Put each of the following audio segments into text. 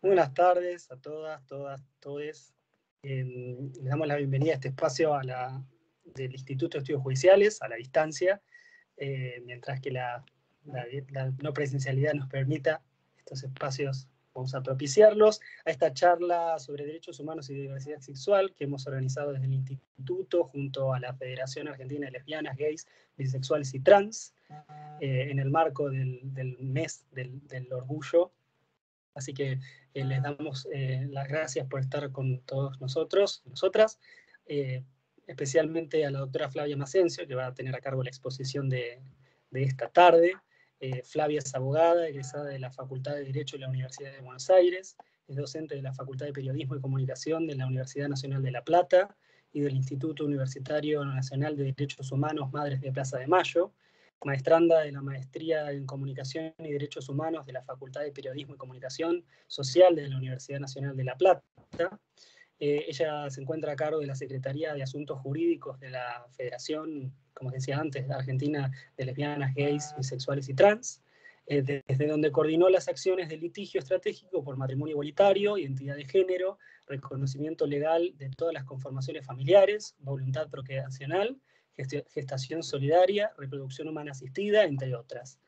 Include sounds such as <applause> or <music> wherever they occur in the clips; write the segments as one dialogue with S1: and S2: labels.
S1: Buenas tardes a todas, todas, todes. les damos la bienvenida a este espacio del Instituto de Estudios Judiciales, a la distancia, eh, mientras que la, no presencialidad nos permita estos espacios, vamos a propiciarlos, a esta charla sobre derechos humanos y diversidad sexual que hemos organizado desde el Instituto junto a la Federación Argentina de Lesbianas, Gays, Bisexuales y Trans, eh, en el marco del, mes del orgullo Así que eh, les damos eh, las gracias por estar con todos nosotros, nosotras, eh, especialmente a la doctora Flavia Macencio, que va a tener a cargo la exposición de, de esta tarde. Flavia es abogada, egresada de la Facultad de Derecho de la Universidad de Buenos Aires, es docente de la Facultad de Periodismo y Comunicación de la Universidad Nacional de La Plata y del Instituto Universitario Nacional de Derechos Humanos Madres de Plaza de Mayo maestranda de la maestría en Comunicación y Derechos Humanos de la Facultad de Periodismo y Comunicación Social de la Universidad Nacional de La Plata. Eh, ella se encuentra a cargo de la Secretaría de Asuntos Jurídicos de la Federación, como decía antes, Argentina de Lesbianas, Gays, Bisexuales y Trans, eh, desde donde coordinó las acciones de litigio estratégico por matrimonio igualitario, identidad de género, reconocimiento legal de todas las conformaciones familiares, voluntad procreacional gestación solidaria, reproducción humana asistida, entre otras.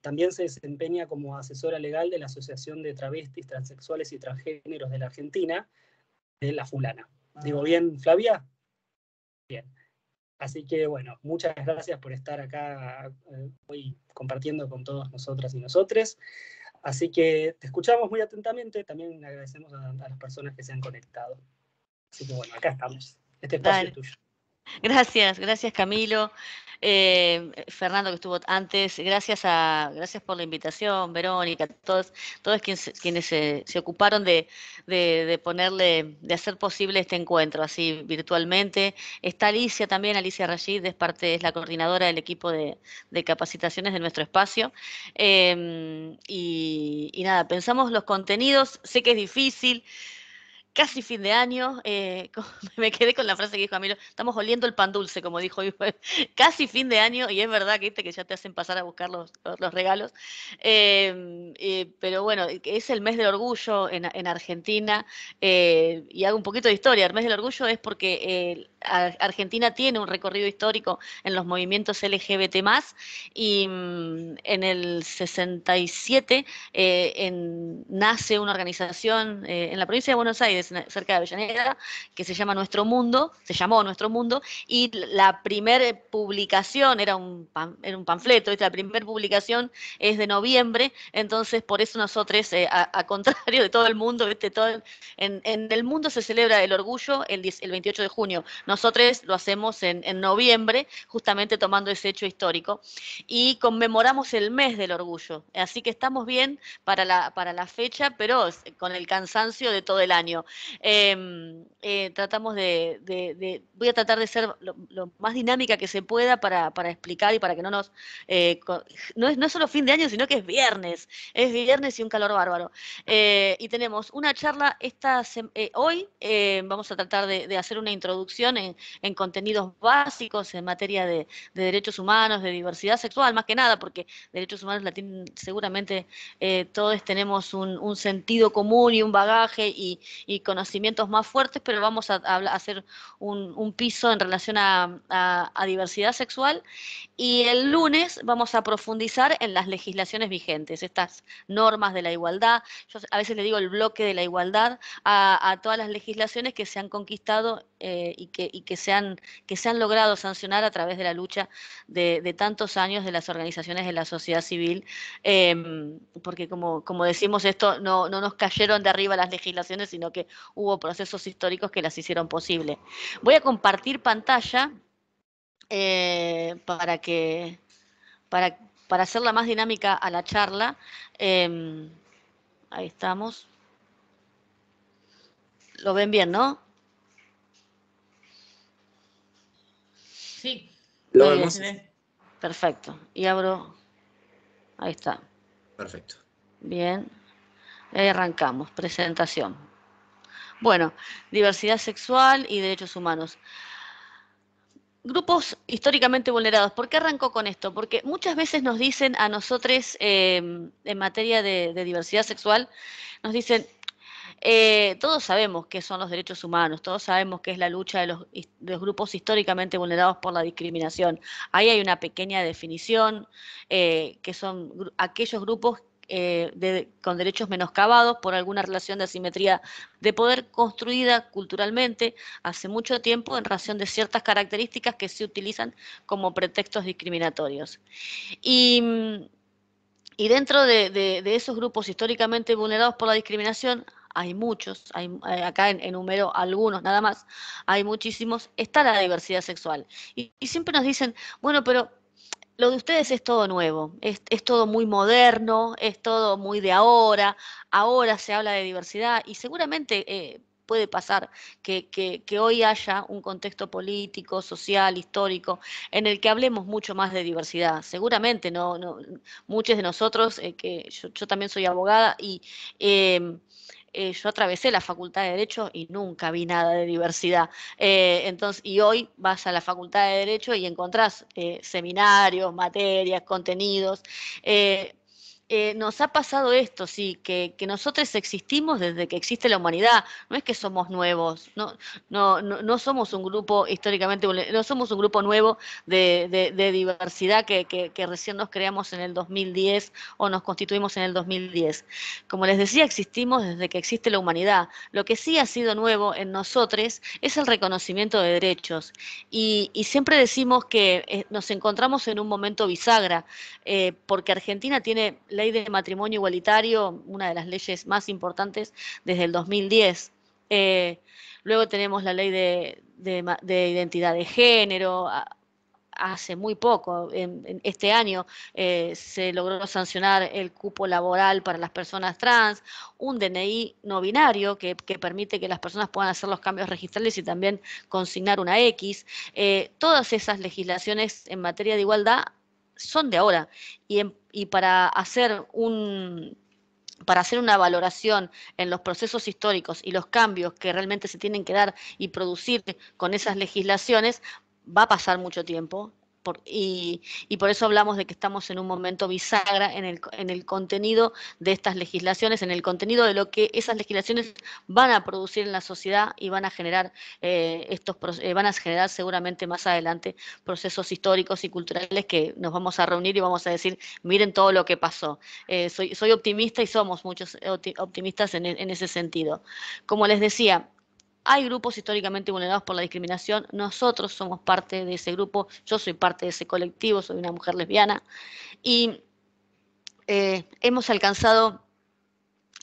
S1: También se desempeña como asesora legal de la Asociación de Travestis, Transexuales y Transgéneros de la Argentina, de la fulana. ¿Digo ah. bien, Flavia? Bien. Así que bueno, muchas gracias por estar acá eh, hoy compartiendo con todos nosotras y nosotres. Así que te escuchamos muy atentamente, también agradecemos a, las personas que se han conectado. Así que bueno, acá estamos.
S2: Este espacio es tuyo. Gracias, gracias Camilo. Eh, Fernando que estuvo antes, gracias a gracias por la invitación, Verónica, todos todos quienes, quienes se, ocuparon de, ponerle, de hacer posible este encuentro así virtualmente. Está Alicia también, Alicia Rashid es parte, es la coordinadora del equipo de, capacitaciones de nuestro espacio. Em, y, y nada, pensamos los contenidos, sé que es difícil casi fin de año, eh, <laughs> me quedé con la frase que dijo Camilo estamos oliendo el pan dulce, como dijo, <laughs> casi fin de año, y es verdad que, que ya te hacen pasar a buscar los, regalos, em, pero bueno, eh, es el mes del orgullo en, Argentina, eh, y hago un poquito de historia, el mes del orgullo es porque Argentina tiene un recorrido histórico en los movimientos LGBT+, y mm, en el 67 nace una organización en la provincia de Buenos Aires, cerca de Avellaneda, que se llama Nuestro Mundo, se llamó Nuestro Mundo, y la primera publicación, era un, era un panfleto, la primera publicación es de noviembre, entonces por eso nosotros, eh, a, contrario de todo el mundo, Todo, en, el mundo se celebra el orgullo el, 28 de junio, nosotros lo hacemos en, noviembre, justamente tomando ese hecho histórico, y conmemoramos el mes del orgullo, así que estamos bien para la fecha, pero con el cansancio de todo el año. Em, eh, tratamos de, voy a tratar de ser lo, más dinámica que se pueda para, explicar y para que no nos, eh, no, es, no es solo fin de año, sino que es viernes, es viernes y un calor bárbaro. Eh, y tenemos una charla esta hoy, vamos a tratar de, hacer una introducción en, contenidos básicos en materia de, derechos humanos, de diversidad sexual, más que nada, porque derechos humanos la tienen seguramente todos tenemos un, sentido común y un bagaje y conocimientos más fuertes, pero vamos a, hacer un, piso en relación a, diversidad sexual. Y el lunes vamos a profundizar en las legislaciones vigentes, estas normas de la igualdad. Yo a veces le digo el bloque de la igualdad a, todas las legislaciones que se han conquistado eh, y, que, se han, que se logrado sancionar a través de la lucha de, tantos años de las organizaciones de la sociedad civil, eh, porque como, como decimos esto, no nos cayeron de arriba las legislaciones, sino que hubo procesos históricos que las hicieron posible. Voy a compartir pantalla eh, para que para, para, hacerla más dinámica a la charla. Em, ahí estamos. Lo ven bien, ¿no? Sí. Lo vemos. Perfecto. Y abro. Ahí está. Perfecto. Bien. Y arrancamos. Presentación. Bueno, diversidad sexual y derechos humanos. Grupos históricamente vulnerados. ¿Por qué arrancó con esto? Porque muchas veces nos dicen a nosotros em, en materia de, diversidad sexual, nos dicen, eh, todos sabemos qué son los derechos humanos, todos sabemos qué es la lucha de los, grupos históricamente vulnerados por la discriminación. Ahí hay una pequeña definición, eh, que son aquellos grupos eh, de, con derechos menoscabados por alguna relación de asimetría de poder construida culturalmente hace mucho tiempo en razón de ciertas características que se utilizan como pretextos discriminatorios. Y, dentro de, esos grupos históricamente vulnerados por la discriminación, hay muchos, hay, eh, acá enumero algunos nada más, hay muchísimos, está la diversidad sexual. y siempre nos dicen, bueno, pero lo de ustedes es todo nuevo, es, todo muy moderno, es todo muy de ahora, ahora se habla de diversidad y seguramente eh, puede pasar que, hoy haya un contexto político, social, histórico, en el que hablemos mucho más de diversidad. Seguramente, no, no muchos de nosotros, eh, que yo, también soy abogada y... Eh, eh, yo atravesé la Facultad de Derecho y nunca vi nada de diversidad. Eh, entonces, y hoy vas a la Facultad de Derecho y encontrás eh, seminarios, materias, contenidos eh, nos ha pasado esto, sí, que, nosotros existimos desde que existe la humanidad, no es que somos nuevos, no, no, no, somos un grupo históricamente, no somos un grupo nuevo de, diversidad que, recién nos creamos en el 2010 o nos constituimos en el 2010. Como les decía, existimos desde que existe la humanidad. Lo que sí ha sido nuevo en nosotros es el reconocimiento de derechos. Y, siempre decimos que eh, nos encontramos en un momento bisagra, eh, porque Argentina tiene la ley de matrimonio igualitario, una de las leyes más importantes desde el 2010. Eh, luego tenemos la ley de, identidad de género, hace muy poco, en, este año, eh, se logró sancionar el cupo laboral para las personas trans, un DNI no binario que, permite que las personas puedan hacer los cambios registrales y también consignar una X. Eh, todas esas legislaciones en materia de igualdad son de ahora. Y, para hacer un para hacer una valoración en los procesos históricos y los cambios que realmente se tienen que dar y producir con esas legislaciones, va a pasar mucho tiempo y, por eso hablamos de que estamos en un momento bisagra en el, contenido de estas legislaciones, en el contenido de lo que esas legislaciones van a producir en la sociedad y van a generar eh, estos eh, van a generar seguramente más adelante procesos históricos y culturales que nos vamos a reunir y vamos a decir miren todo lo que pasó. Eh, soy, soy optimista y somos muchos optimistas en ese sentido. Como les decía, hay grupos históricamente vulnerados por la discriminación, nosotros somos parte de ese grupo, yo soy parte de ese colectivo, soy una mujer lesbiana y eh, hemos alcanzado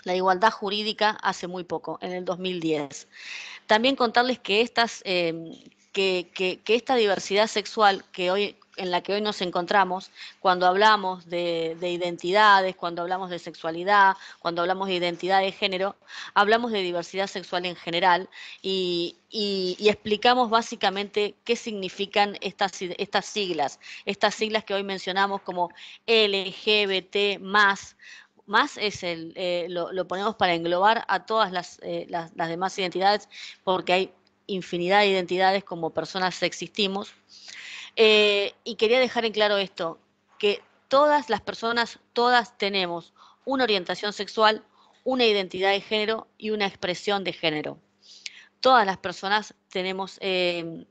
S2: la igualdad jurídica hace muy poco, en el 2010. También contarles eh, que esta diversidad sexual que hoy en la que hoy nos encontramos, cuando hablamos de, identidades, cuando hablamos de sexualidad, cuando hablamos de identidad de género, hablamos de diversidad sexual en general y, explicamos básicamente qué significan estas, estas siglas, estas siglas que hoy mencionamos como LGBT más más es el, eh, lo, ponemos para englobar a todas eh, las, demás identidades, porque hay infinidad de identidades como personas existimos. Eh, y quería dejar en claro esto, que todas las personas, todas tenemos una orientación sexual, una identidad de género y una expresión de género. Todas las personas tenemos, eh,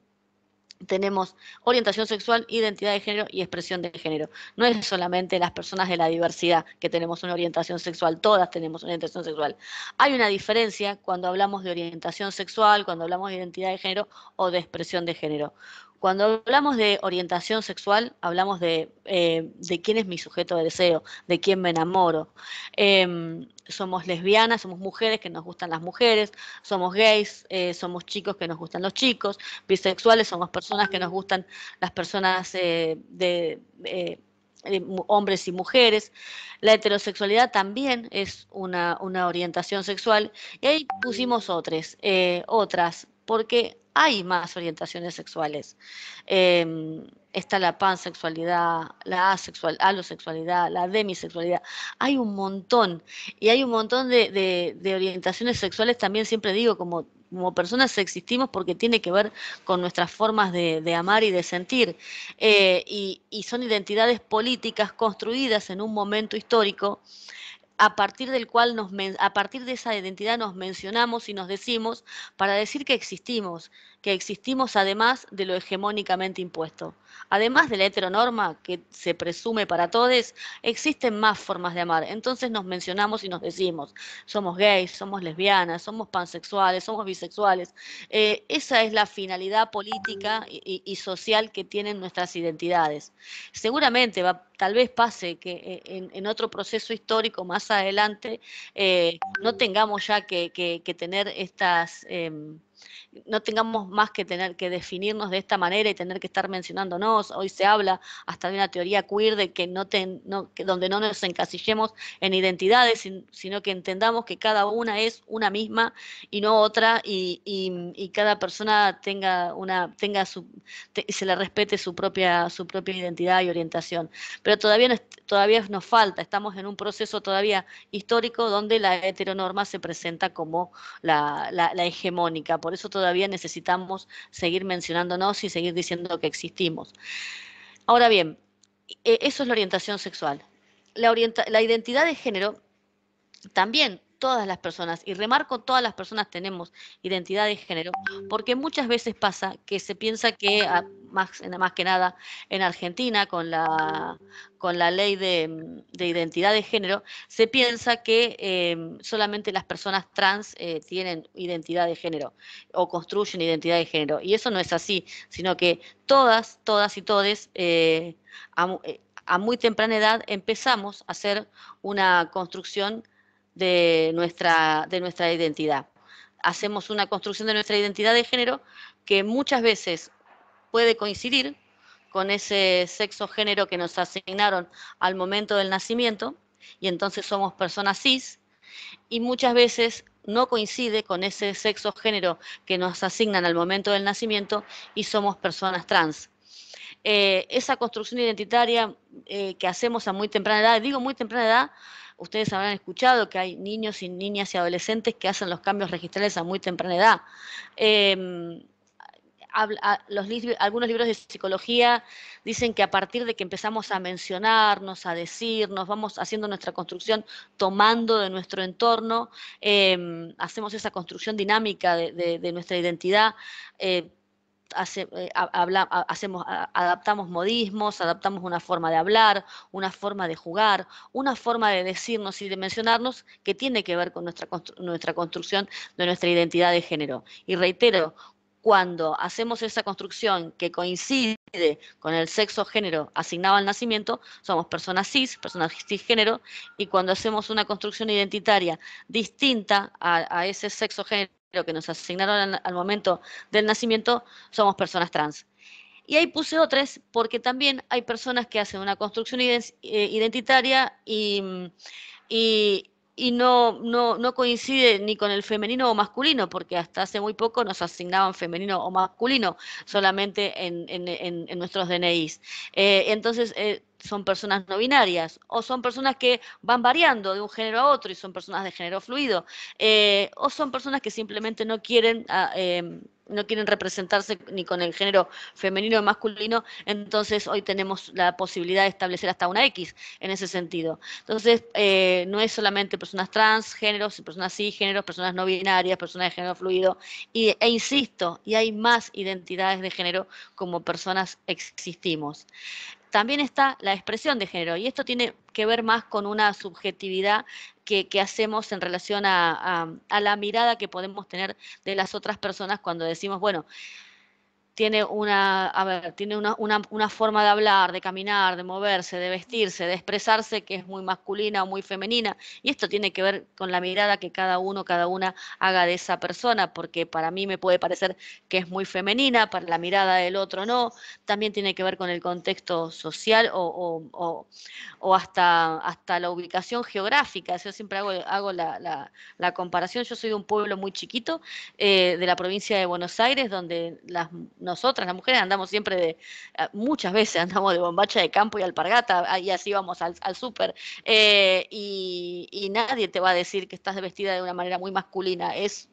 S2: tenemos orientación sexual, identidad de género y expresión de género. No es solamente las personas de la diversidad que tenemos una orientación sexual, todas tenemos una orientación sexual. Hay una diferencia cuando hablamos de orientación sexual, cuando hablamos de identidad de género o de expresión de género. Cuando hablamos de orientación sexual, hablamos eh, de, quién es mi sujeto de deseo, de quién me enamoro. Em, somos lesbianas, somos mujeres que nos gustan las mujeres, somos gays, eh, somos chicos que nos gustan los chicos, bisexuales, somos personas que nos gustan las personas eh, de hombres y mujeres. La heterosexualidad también es una, orientación sexual. Y ahí pusimos otras, otras, porque hay más orientaciones sexuales. Em, está la pansexualidad, la asexual, alosexualidad, la demisexualidad. Hay un montón. Y hay un montón de, orientaciones sexuales también, siempre digo, como como personas existimos porque tiene que ver con nuestras formas de, amar y de sentir. Eh, y, y, son identidades políticas construidas en un momento histórico a partir del cual nos a partir de esa identidad nos mencionamos y nos decimos para decir que existimos que existimos además de lo hegemónicamente impuesto. Además de la heteronorma que se presume para todos, existen más formas de amar. Entonces nos mencionamos y nos decimos, somos gays, somos lesbianas, somos pansexuales, somos bisexuales. Eh, esa es la finalidad política y, social que tienen nuestras identidades. Seguramente tal vez pase que eh, en, otro proceso histórico más adelante eh, no tengamos ya que, tener estas... Em, no tengamos más que tener que definirnos de esta manera y tener que estar mencionándonos. Hoy se habla hasta de una teoría queer de que no, no que donde no nos encasillemos en identidades, sino que entendamos que cada una es una misma y no otra y, cada persona tenga una tenga su se le respete su propia su propia identidad y orientación. Pero todavía no, todavía nos falta, estamos en un proceso todavía histórico donde la heteronorma se presenta como la hegemónica, por eso todavía necesitamos seguir mencionándonos y seguir diciendo que existimos. Ahora bien, e, eso es la orientación sexual. La, identidad de género también todas las personas, y remarco, todas las personas tenemos identidad de género, porque muchas veces pasa que se piensa que, ah, más, más que nada en Argentina, con la, con la ley de, mm, identidad de género, se piensa que em, solamente las personas trans eh, tienen identidad de género o construyen identidad de género, y eso no es así, sino que todas, todas y todes... Eh, a, eh, a muy temprana edad empezamos a hacer una construcción de nuestra, de nuestra identidad. Hacemos una construcción de nuestra identidad de género que muchas veces puede coincidir con ese sexo género que nos asignaron al momento del nacimiento, y entonces somos personas cis, y muchas veces no coincide con ese sexo género que nos asignan al momento del nacimiento y somos personas trans. Eh, esa construcción identitaria eh, que hacemos a muy temprana edad, digo muy temprana edad Ustedes habrán escuchado que hay niños y niñas y adolescentes que hacen los cambios registrales a muy temprana edad. Em, los algunos libros de psicología dicen que a partir de que empezamos a mencionarnos, a decirnos, vamos haciendo nuestra construcción, tomando de nuestro entorno, em, hacemos esa construcción dinámica de, nuestra identidad, eh, eh, hacemos, adaptamos modismos, adaptamos una forma de hablar, una forma de jugar, una forma de decirnos y de mencionarnos que tiene que ver con nuestra, nuestra construcción de nuestra identidad de género. Y reitero, cuando hacemos esa construcción que coincide con el sexo género asignado al nacimiento, somos personas cis, personas cisgénero, y cuando hacemos una construcción identitaria distinta a ese sexo género, que nos asignaron al momento del nacimiento somos personas trans. Y ahí puse otras porque también hay personas que hacen una construcción eh, identitaria y, y, y no, no, coincide ni con el femenino o masculino, porque hasta hace muy poco nos asignaban femenino o masculino solamente en, nuestros DNIs. Eh, entonces, eh, son personas no binarias o son personas que van variando de un género a otro y son personas de género fluido eh, o son personas que simplemente no quieren... Ah, em, no quieren representarse ni con el género femenino o masculino, entonces hoy tenemos la posibilidad de establecer hasta una X en ese sentido. Entonces, eh, no es solamente personas transgéneros, personas cisgéneros, personas no binarias, personas de género fluido, e insisto, y hay más identidades de género como personas existimos también está la expresión de género. Y esto tiene que ver más con una subjetividad que, hacemos en relación a, a la mirada que podemos tener de las otras personas cuando decimos, bueno, tiene una, a ver, tiene una, forma de hablar, de caminar, de moverse, de vestirse, de expresarse que es muy masculina o muy femenina. Y esto tiene que ver con la mirada que cada uno, cada una haga de esa persona, porque para mí me puede parecer que es muy femenina, para la mirada del otro no. También tiene que ver con el contexto social o, hasta, hasta la ubicación geográfica. Yo siempre hago, hago la, comparación. Yo soy de un pueblo muy chiquito eh, de la provincia de Buenos Aires, donde las nosotras las mujeres andamos siempre de, ah, muchas veces andamos de bombacha de campo y alpargata, ah, y así vamos al, súper, eh, y, nadie te va a decir que estás vestida de una manera muy masculina, es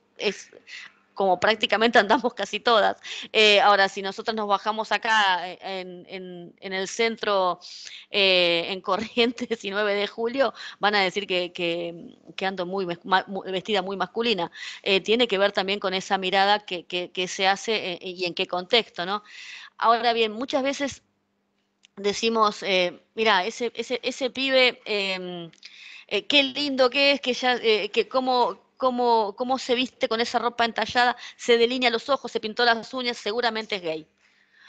S2: como prácticamente <laughs> andamos casi todas. Eh, ahora, si nosotros nos bajamos acá eh, en, el centro, eh, en Corrientes, 19 <laughs> de julio, van a decir que, ando muy, vestida muy masculina. tiene que ver también con esa mirada que, se hace y en qué contexto, ¿no? Ahora bien, muchas veces decimos, mira, ese, ese, pibe... Em, qué lindo que es, que ya, que cómo, cómo, se viste con esa ropa entallada, se delinea los ojos, se pintó las uñas, seguramente es gay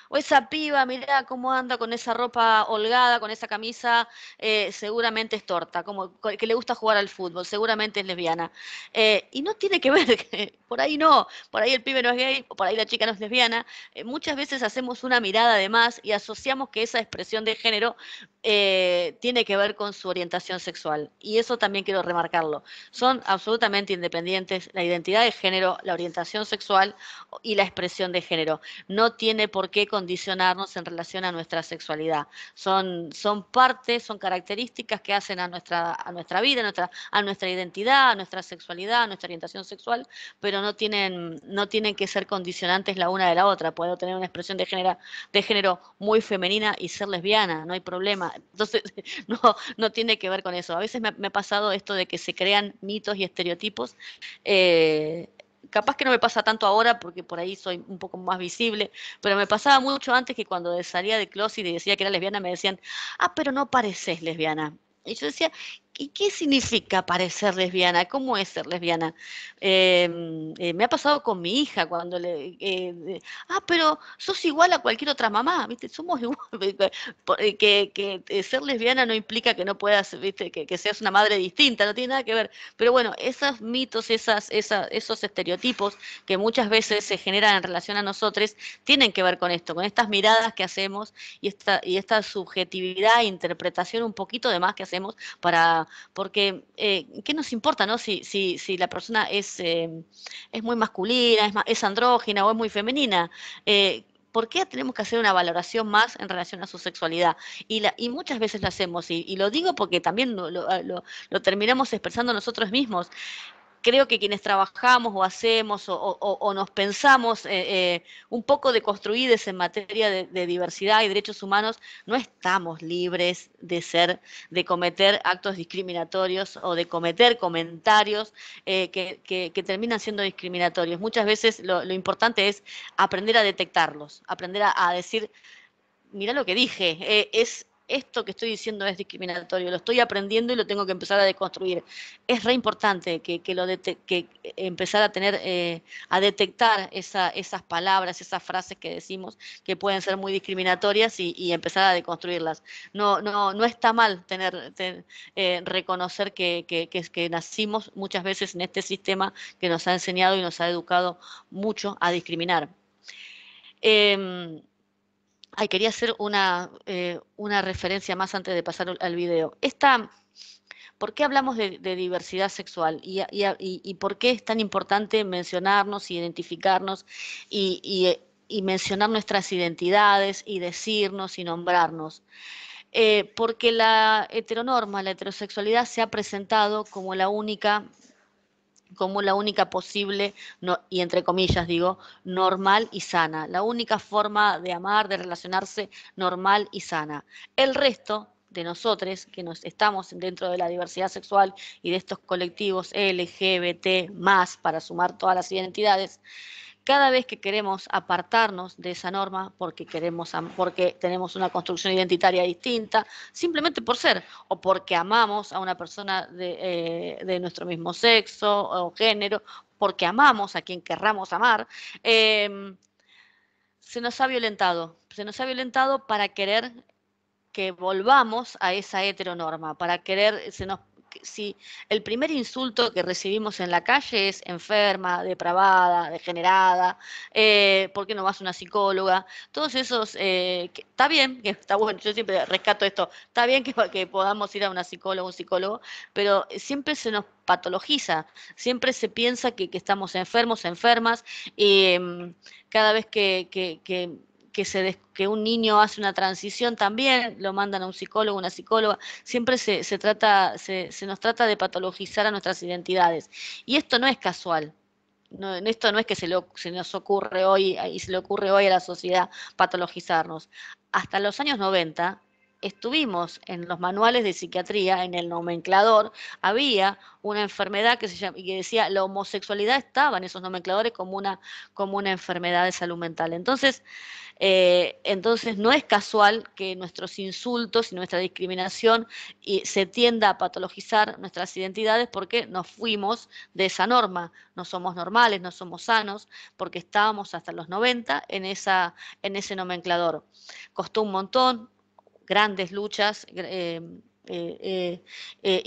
S2: o esa piba, mira cómo anda con esa ropa holgada, con esa camisa, eh, seguramente es torta, como que le gusta jugar al fútbol, seguramente es lesbiana. Eh, y no tiene que ver, <laughs> por ahí no, por ahí el pibe no es gay, por ahí la chica no es lesbiana. Eh, muchas veces hacemos una mirada además y asociamos que esa expresión de género tiene que ver con su orientación sexual. Y eso también quiero remarcarlo. Son absolutamente independientes la identidad de género, la orientación sexual y la expresión de género. No tiene por qué condicionarnos en relación a nuestra sexualidad. Son, son partes, son características que hacen a nuestra, a nuestra vida, a nuestra, a nuestra identidad, a nuestra sexualidad, a nuestra orientación sexual, pero no tienen, no tienen que ser condicionantes la una de la otra. Puedo tener una expresión de género, de género muy femenina y ser lesbiana, no hay problema. Entonces, <laughs> no, no tiene que ver con eso. A veces me, ha pasado esto de que se crean mitos y estereotipos. Eh, capaz que no me pasa tanto ahora porque por ahí soy un poco más visible, pero me pasaba mucho antes que cuando salía de closet y decía que era lesbiana me decían, ah, pero no pareces lesbiana. Y yo decía, ¿Y qué significa parecer lesbiana? ¿Cómo es ser lesbiana? Em, eh, me ha pasado con mi hija cuando le... Eh, ah, pero sos igual a cualquier otra mamá, ¿viste? Somos igual. <laughs> Eh, que, ser lesbiana no implica que no puedas, ¿viste? Que, seas una madre distinta, no tiene nada que ver. Pero bueno, esos mitos, esas, esas, esos estereotipos que muchas veces se generan en relación a nosotros, tienen que ver con esto, con estas miradas que hacemos y esta, y esta subjetividad, e interpretación un poquito de más que hacemos para porque eh, ¿qué nos importa no? si, la persona es, eh, es muy masculina, es, andrógina o es muy femenina? Eh, ¿Por qué tenemos que hacer una valoración más en relación a su sexualidad? Y, muchas veces lo hacemos, y, lo digo porque también lo terminamos expresando nosotros mismos creo que quienes trabajamos o hacemos o, nos pensamos eh, eh, un poco de deconstruidos en materia de, diversidad y derechos humanos, no estamos libres de ser, de cometer actos discriminatorios o de cometer comentarios eh, que, terminan siendo discriminatorios. Muchas veces lo, importante es aprender a detectarlos, aprender a, decir, mira lo que dije, es, esto que estoy diciendo es discriminatorio, lo estoy aprendiendo y lo tengo que empezar a deconstruir. Es re importante que, empezar a tener, eh, a detectar esas palabras, esas frases que decimos que pueden ser muy discriminatorias y, empezar a deconstruirlas. No, no, está mal tener, eh, reconocer que, que, que nacimos muchas veces en este sistema que nos ha enseñado y nos ha educado mucho a discriminar. Em, Ay, quería hacer una, eh, una referencia más antes de pasar al video. Esta, ¿Por qué hablamos de, diversidad sexual y, y, por qué es tan importante mencionarnos, identificarnos y, eh, mencionar nuestras identidades y decirnos y nombrarnos? Eh, porque la heteronorma, la heterosexualidad se ha presentado como la única como la única posible, y entre comillas digo, normal y sana, la única forma de amar, de relacionarse normal y sana. El resto de nosotros que nos estamos dentro de la diversidad sexual y de estos colectivos LGBT más para sumar todas las identidades, cada vez que queremos apartarnos de esa norma porque queremos porque tenemos una construcción identitaria distinta simplemente por ser o porque amamos a una persona de, eh, nuestro mismo sexo o género porque amamos a quien querramos amar em, se nos ha violentado se nos ha violentado para querer que volvamos a esa heteronorma para querer se nos si el primer insulto que recibimos en la calle es enferma, depravada, degenerada, eh, ¿por qué no vas a una psicóloga? Todos esos, eh, está bien, que está yo siempre rescato esto, está bien que, que podamos ir a una psicóloga, un psicólogo, pero siempre se nos patologiza, siempre se piensa que, estamos enfermos, enfermas, y em, cada vez que que, se que un niño hace una transición también, lo mandan a un psicólogo, una psicóloga, siempre se, se trata, se, nos trata de patologizar a nuestras identidades. Y esto no es casual. No, esto no es que se, lo, se nos ocurre hoy y se le ocurre hoy a la sociedad patologizarnos. Hasta los años 90, estuvimos en los manuales de psiquiatría, en el nomenclador, había una enfermedad que se llama, que decía la homosexualidad estaba en esos nomencladores como una, como una enfermedad de salud mental. Entonces, eh, entonces no es casual que nuestros insultos y nuestra discriminación y se tienda a patologizar nuestras identidades porque nos fuimos de esa norma. No somos normales, no somos sanos, porque estábamos hasta los 90 en, esa, en ese nomenclador. Costó un montón, grandes luchas. Eh, eh, eh,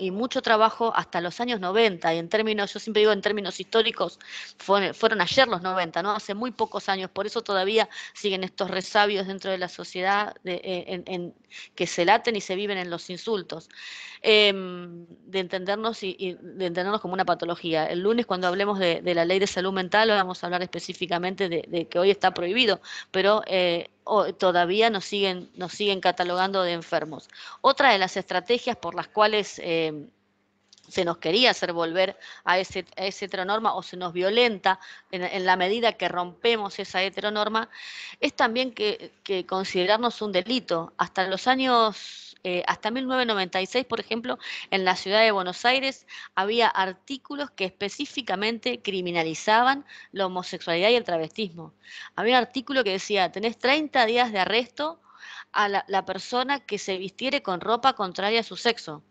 S2: y, mucho trabajo hasta los años 90, y en términos, yo siempre digo en términos históricos, fueron ayer los 90, ¿no? Hace muy pocos años, por eso todavía siguen estos resabios dentro de la sociedad en, que se laten y se viven en los insultos, em, de entendernos y, de entendernos como una patología. El lunes cuando hablemos de, la ley de salud mental vamos a hablar específicamente de, que hoy está prohibido, pero todavía nos siguen, nos siguen catalogando de enfermos. Otra de las estrategias por las cuales em, se nos quería hacer volver a, ese, esa heteronorma o se nos violenta en, la medida que rompemos esa heteronorma, es también que, que considerarnos un delito. Hasta los años eh, hasta 1996, por ejemplo, en la ciudad de Buenos Aires había artículos que específicamente criminalizaban la homosexualidad y el travestismo. Había artículo que decía, tenés 30 días de arresto a la persona que se vistiere con ropa contraria a su sexo.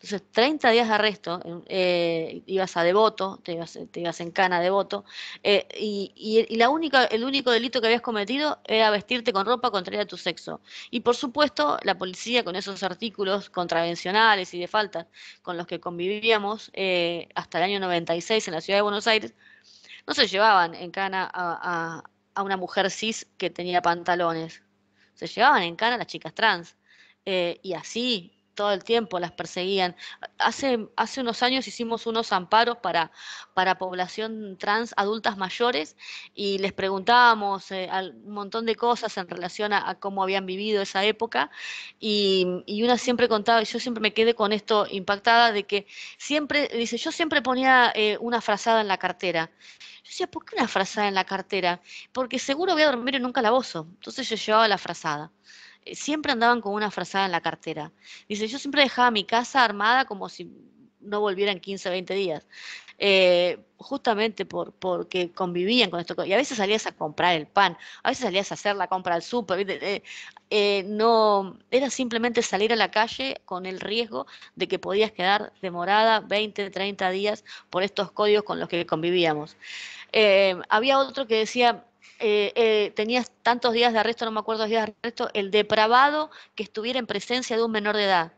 S2: Entonces, 30 días de arresto, eh, ibas a devoto, te ibas, te en cana devoto, eh, y, la única, el único delito que habías cometido era vestirte con ropa contraria a tu sexo. Y por supuesto, la policía con esos artículos contravencionales y de falta con los que convivíamos eh, hasta el año 96 en la ciudad de Buenos Aires, no se llevaban en cana a, una mujer cis que tenía pantalones. Se llevaban en cana a las chicas trans. y así todo el tiempo las perseguían. Hace, hace unos años hicimos unos amparos para, para población trans adultas mayores y les preguntábamos eh, un montón de cosas en relación a, cómo habían vivido esa época y, y, una siempre contaba, y yo siempre me quedé con esto impactada, de que siempre, dice, yo siempre ponía eh, una frazada en la cartera. Yo decía, ¿por qué una frazada en la cartera? Porque seguro voy a dormir en un calabozo. Entonces yo llevaba la frazada. Eh, siempre andaban con una frazada en la cartera. Dice, yo siempre dejaba mi casa armada como si no volvieran 15, 20 días. Eh, justamente por, porque convivían con esto. Y a veces salías a comprar el pan, a veces salías a hacer la compra al súper. Eh, no, era simplemente salir a la calle con el riesgo de que podías quedar demorada 20, 30 días por estos códigos con los que convivíamos. había otro que decía, eh, eh, tenías tantos días de arresto, no me acuerdo días de arresto, el depravado que estuviera en presencia de un menor de edad.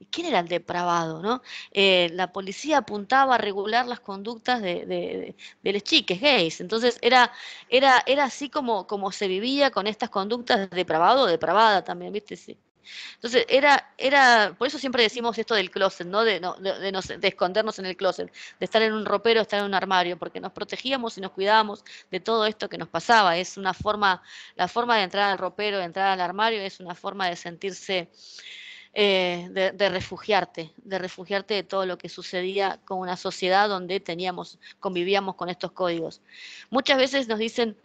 S2: ¿Y quién era el depravado? ¿no? Eh, la policía apuntaba a regular las conductas de, de, de, los chiques gays. Entonces era, era, era así como, como se vivía con estas conductas depravado o depravada también, ¿viste? Sí. Entonces, era, era, por eso siempre decimos esto del closet, ¿no? De, de, escondernos en el closet, de estar en un ropero, estar en un armario, porque nos protegíamos y nos cuidábamos de todo esto que nos pasaba. Es una forma, la forma de entrar al ropero, de entrar al armario, es una forma de sentirse, eh, de, de refugiarte, de refugiarte de todo lo que sucedía con una sociedad donde teníamos, convivíamos con estos códigos. Muchas veces nos dicen,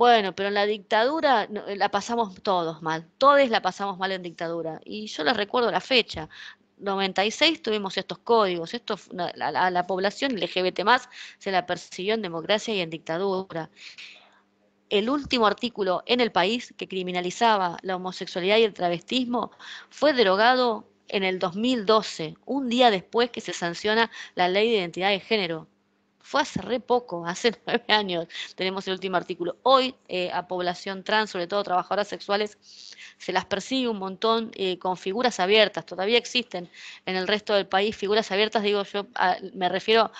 S2: bueno, pero en la dictadura eh, la pasamos todos mal, todos la pasamos mal en dictadura. Y yo les recuerdo la fecha, 96 tuvimos estos códigos, esto a la, población LGBT más se la persiguió en democracia y en dictadura. El último artículo en el país que criminalizaba la homosexualidad y el travestismo fue derogado en el 2012, un día después que se sanciona la ley de identidad de género. Fue hace re poco, <laughs> hace nueve años, tenemos el último artículo. Hoy eh, a población trans, sobre todo trabajadoras sexuales, se las persigue un montón eh, con figuras abiertas. Todavía existen en el resto del país figuras abiertas, digo yo, me refiero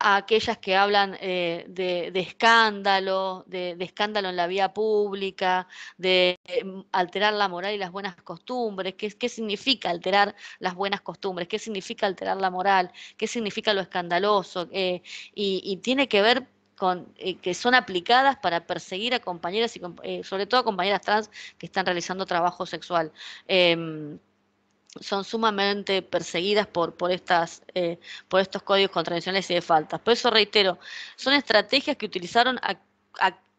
S2: a aquellas que hablan eh, de, escándalo, de, escándalo en la vía pública, de em, alterar la moral y las buenas costumbres, ¿Qué, significa alterar las buenas costumbres, qué significa alterar la moral, qué significa lo escandaloso, eh, y, tiene que ver con, eh, que son aplicadas para perseguir a compañeras y sobre todo a compañeras trans que están realizando trabajo sexual. Em, son sumamente perseguidas por, por, estas, eh, por estos códigos contravencionales y de faltas. Por eso reitero, son estrategias que utilizaron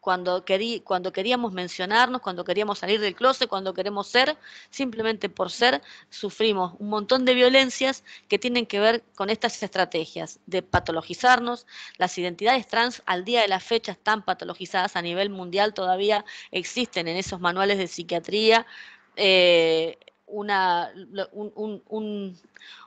S2: cuando, querí, cuando queríamos mencionarnos, cuando queríamos salir del closet, cuando queremos ser, simplemente por ser, sufrimos un montón de violencias que tienen que ver con estas estrategias de patologizarnos. Las identidades trans al día de la fecha están patologizadas a nivel mundial, todavía existen en esos manuales de psiquiatría. Eh, una, un, un, un,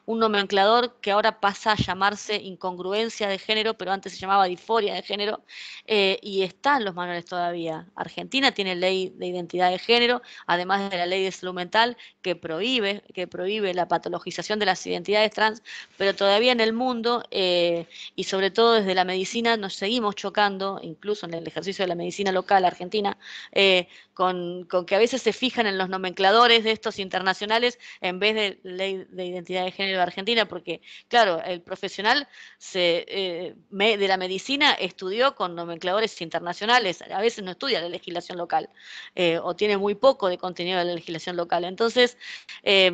S2: un nomenclador que ahora pasa a llamarse incongruencia de género, pero antes se llamaba disforia de género, eh, y están los manuales todavía. Argentina tiene ley de identidad de género, además de la ley de salud mental que prohíbe, que prohíbe la patologización de las identidades trans, pero todavía en el mundo, eh, y sobre todo desde la medicina, nos seguimos chocando, incluso en el ejercicio de la medicina local argentina, eh, con que a veces se fijan en los nomencladores de estos internacionales en vez de ley de identidad de género de Argentina, porque, claro, el profesional se, eh, de la medicina estudió con nomencladores internacionales, a veces no estudia la legislación local eh, o tiene muy poco de contenido de la legislación local. Entonces, eh,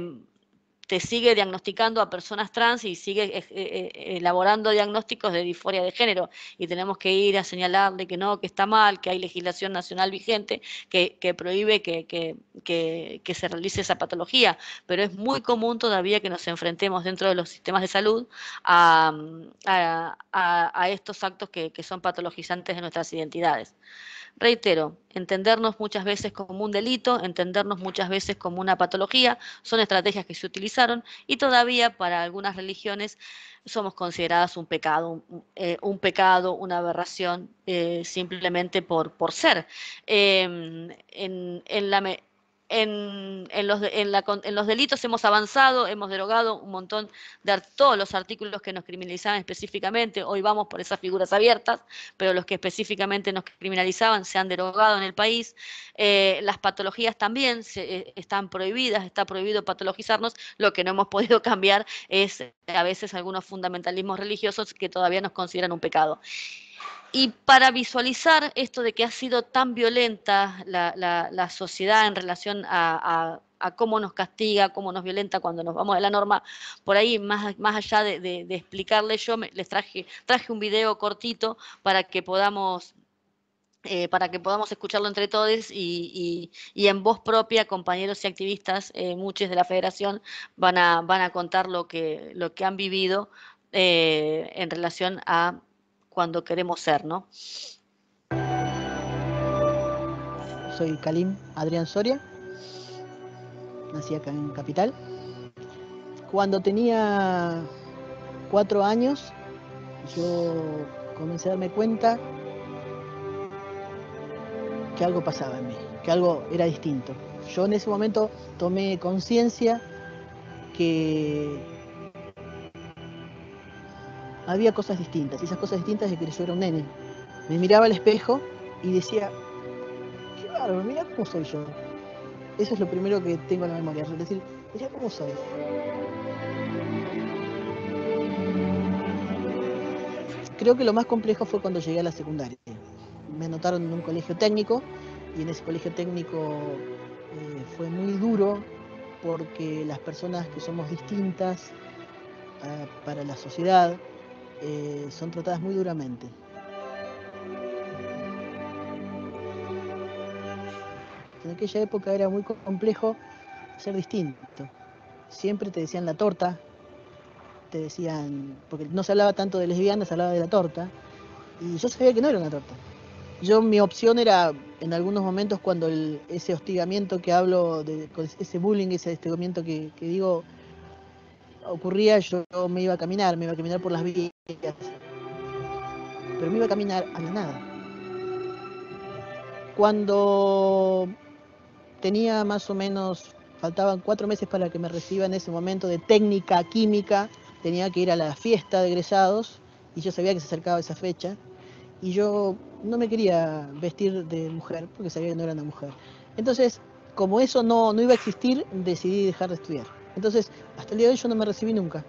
S2: te sigue diagnosticando a personas trans y sigue eh, eh, eh, elaborando diagnósticos de disforia de género y tenemos que ir a señalarle que no, que está mal, que hay legislación nacional vigente que, prohíbe que, se realice esa patología, pero es muy común todavía que nos enfrentemos dentro de los sistemas de salud a, estos actos que, que son patologizantes de nuestras identidades. Reitero, entendernos muchas veces como un delito, entendernos muchas veces como una patología, son estrategias que se utilizaron y todavía para algunas religiones somos consideradas un pecado, un, eh, pecado, una aberración, eh, simplemente por, por ser. Em, en, en, la, en, los, delitos hemos avanzado, hemos derogado un montón de todos los artículos que nos criminalizaban específicamente, hoy vamos por esas figuras abiertas, pero los que específicamente nos criminalizaban se han derogado en el país, eh, las patologías también se, eh, están prohibidas, está prohibido patologizarnos, lo que no hemos <laughs> podido cambiar es eh, a veces algunos fundamentalismos religiosos que todavía nos consideran un pecado. Y para visualizar esto de que ha sido tan violenta la, sociedad en relación a, cómo nos castiga, cómo nos violenta cuando nos vamos de la norma, por ahí, más, más allá de, explicarle, yo les traje, traje un video cortito para que podamos eh, para que podamos escucharlo entre todos y, en voz propia, compañeros y activistas, eh, muchos de la federación van a, van a contar lo que, lo que han vivido eh, en relación a cuando queremos ser, ¿no?
S3: Soy Kalim Adrián Soria, nací acá en Capital. Cuando tenía cuatro años, yo comencé a darme cuenta que algo pasaba en mí, que algo era distinto. Yo en ese momento tomé conciencia que había cosas distintas. Y esas cosas distintas de que yo era un nene. Me miraba al espejo y decía, qué bárbaro, mirá cómo soy yo. Eso es lo primero que tengo en la memoria, es decir, mira cómo soy. Creo que lo más complejo fue cuando llegué a la secundaria. Me anotaron en un colegio técnico y en ese colegio técnico eh, fue muy duro porque las personas que somos distintas ah, para la sociedad, eh, son tratadas muy duramente. En aquella época era muy complejo ser distinto. Siempre te decían la torta, te decían, porque no se hablaba tanto de lesbianas, se hablaba de la torta, y yo sabía que no era una torta. Yo mi opción era, en algunos momentos, cuando ese hostigamiento que hablo, de, ese bullying, ese hostigamiento que, que digo, ocurría, yo me iba a caminar, me iba a caminar por las vías, pero me iba a caminar a la nada. Cuando tenía más o menos, faltaban cuatro meses para que me reciba en ese momento de técnica química, tenía que ir a la fiesta de egresados y yo sabía que se acercaba esa fecha y yo no me quería vestir de mujer porque sabía que no era una mujer. Entonces, como eso no, no iba a existir, decidí dejar de estudiar. Entonces, hasta el día de hoy yo no me recibí nunca.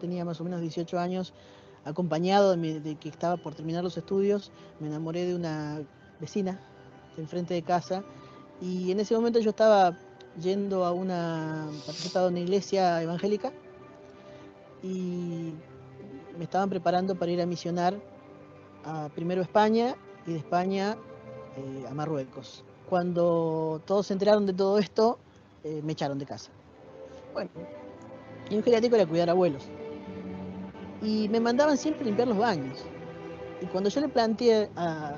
S3: Tenía más o menos 18 años, acompañado de, que estaba por terminar los estudios, me enamoré de una vecina de enfrente de casa y en ese momento yo estaba yendo a una, participaba en una iglesia evangélica y me estaban preparando para ir a misionar a, primero a España y de España eh, a Marruecos. Cuando todos se enteraron de todo esto, eh, me echaron de casa. Bueno, y un geriátrico era cuidar abuelos. Y me mandaban siempre a limpiar los baños. Y cuando yo le planteé a,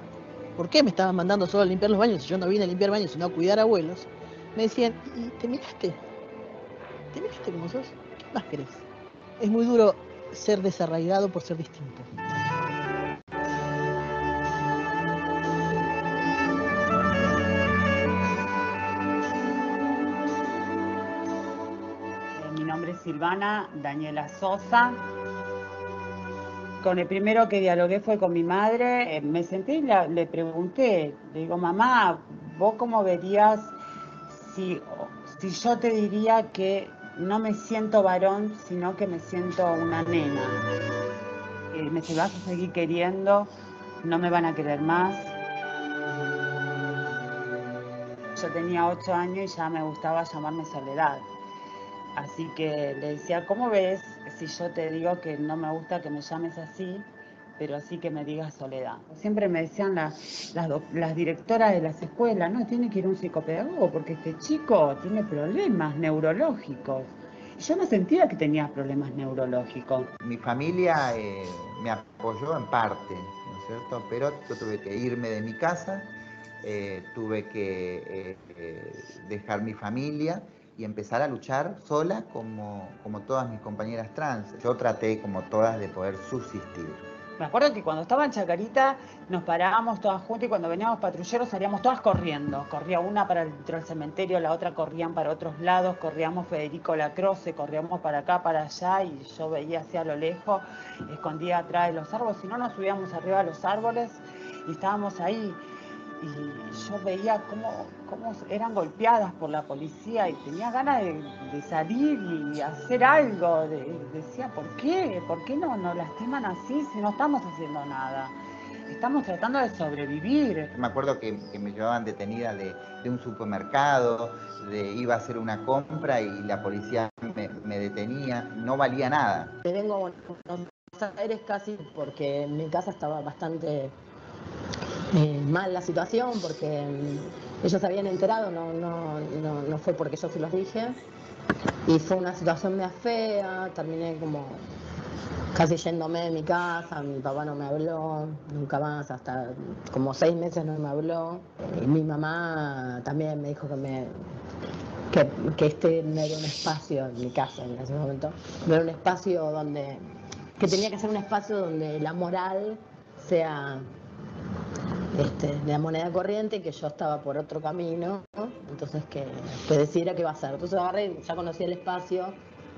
S3: por qué me estaban mandando solo a limpiar los baños, si yo no vine a limpiar baños, sino a cuidar abuelos, me decían, ¿y te miraste? ¿Te miraste como sos? ¿Qué más querés? Es muy duro ser desarraigado por ser
S4: distinto. Silvana Daniela Sosa. Con el primero que dialogué fue con mi madre. Eh, me senté y le pregunté, le digo, mamá, ¿vos cómo verías si, yo te diría que no me siento varón, sino que me siento una nena? Eh, me se vas a seguir queriendo, no me van a querer más. Yo tenía ocho años y ya me gustaba llamarme Soledad. Así que le decía, ¿cómo ves si yo te digo que no me gusta que me llames así, pero así que me digas soledad? Siempre me decían las, directoras de las escuelas, no, tiene que ir un psicopedagogo porque este chico tiene problemas neurológicos. Yo no sentía que tenía problemas neurológicos. Mi familia eh, me apoyó en parte, ¿no es cierto? Pero yo tuve que irme de mi casa, eh, tuve que eh, dejar mi familia y empezar a luchar sola como, como todas mis compañeras trans. Yo traté como todas de poder subsistir. Me acuerdo que cuando estaba en Chacarita nos parábamos todas juntas y cuando veníamos patrulleros salíamos todas corriendo. Corría una para dentro del cementerio, la otra corrían para otros lados, corríamos Federico Lacroce, corríamos para acá, para allá y yo veía hacia lo lejos, escondía atrás de los árboles, si no nos subíamos arriba de los árboles y estábamos ahí y yo veía cómo, cómo eran golpeadas por la policía y tenía ganas de, salir y hacer algo. decía, ¿por qué? ¿Por qué no nos lastiman así si no estamos haciendo nada? Estamos tratando de sobrevivir. Me acuerdo que, me llevaban detenida de, un supermercado, de, iba a hacer una compra y la policía me, detenía, no valía nada.
S5: Te vengo a Buenos Aires casi porque mi casa estaba bastante eh, mal la situación porque mm, ellos se habían enterado, no, no, fue porque yo se los dije. Y fue una situación media fea, terminé como casi yéndome de mi casa, mi papá no me habló, nunca más, hasta como seis meses no me habló. mi mamá también me dijo que me que, que este no era un espacio en mi casa en ese momento, no era un espacio donde, que tenía que ser un espacio donde la moral sea este, de la moneda corriente, y que yo estaba por otro camino, entonces que, decidiera qué va a hacer. Entonces agarré, ya conocía el espacio,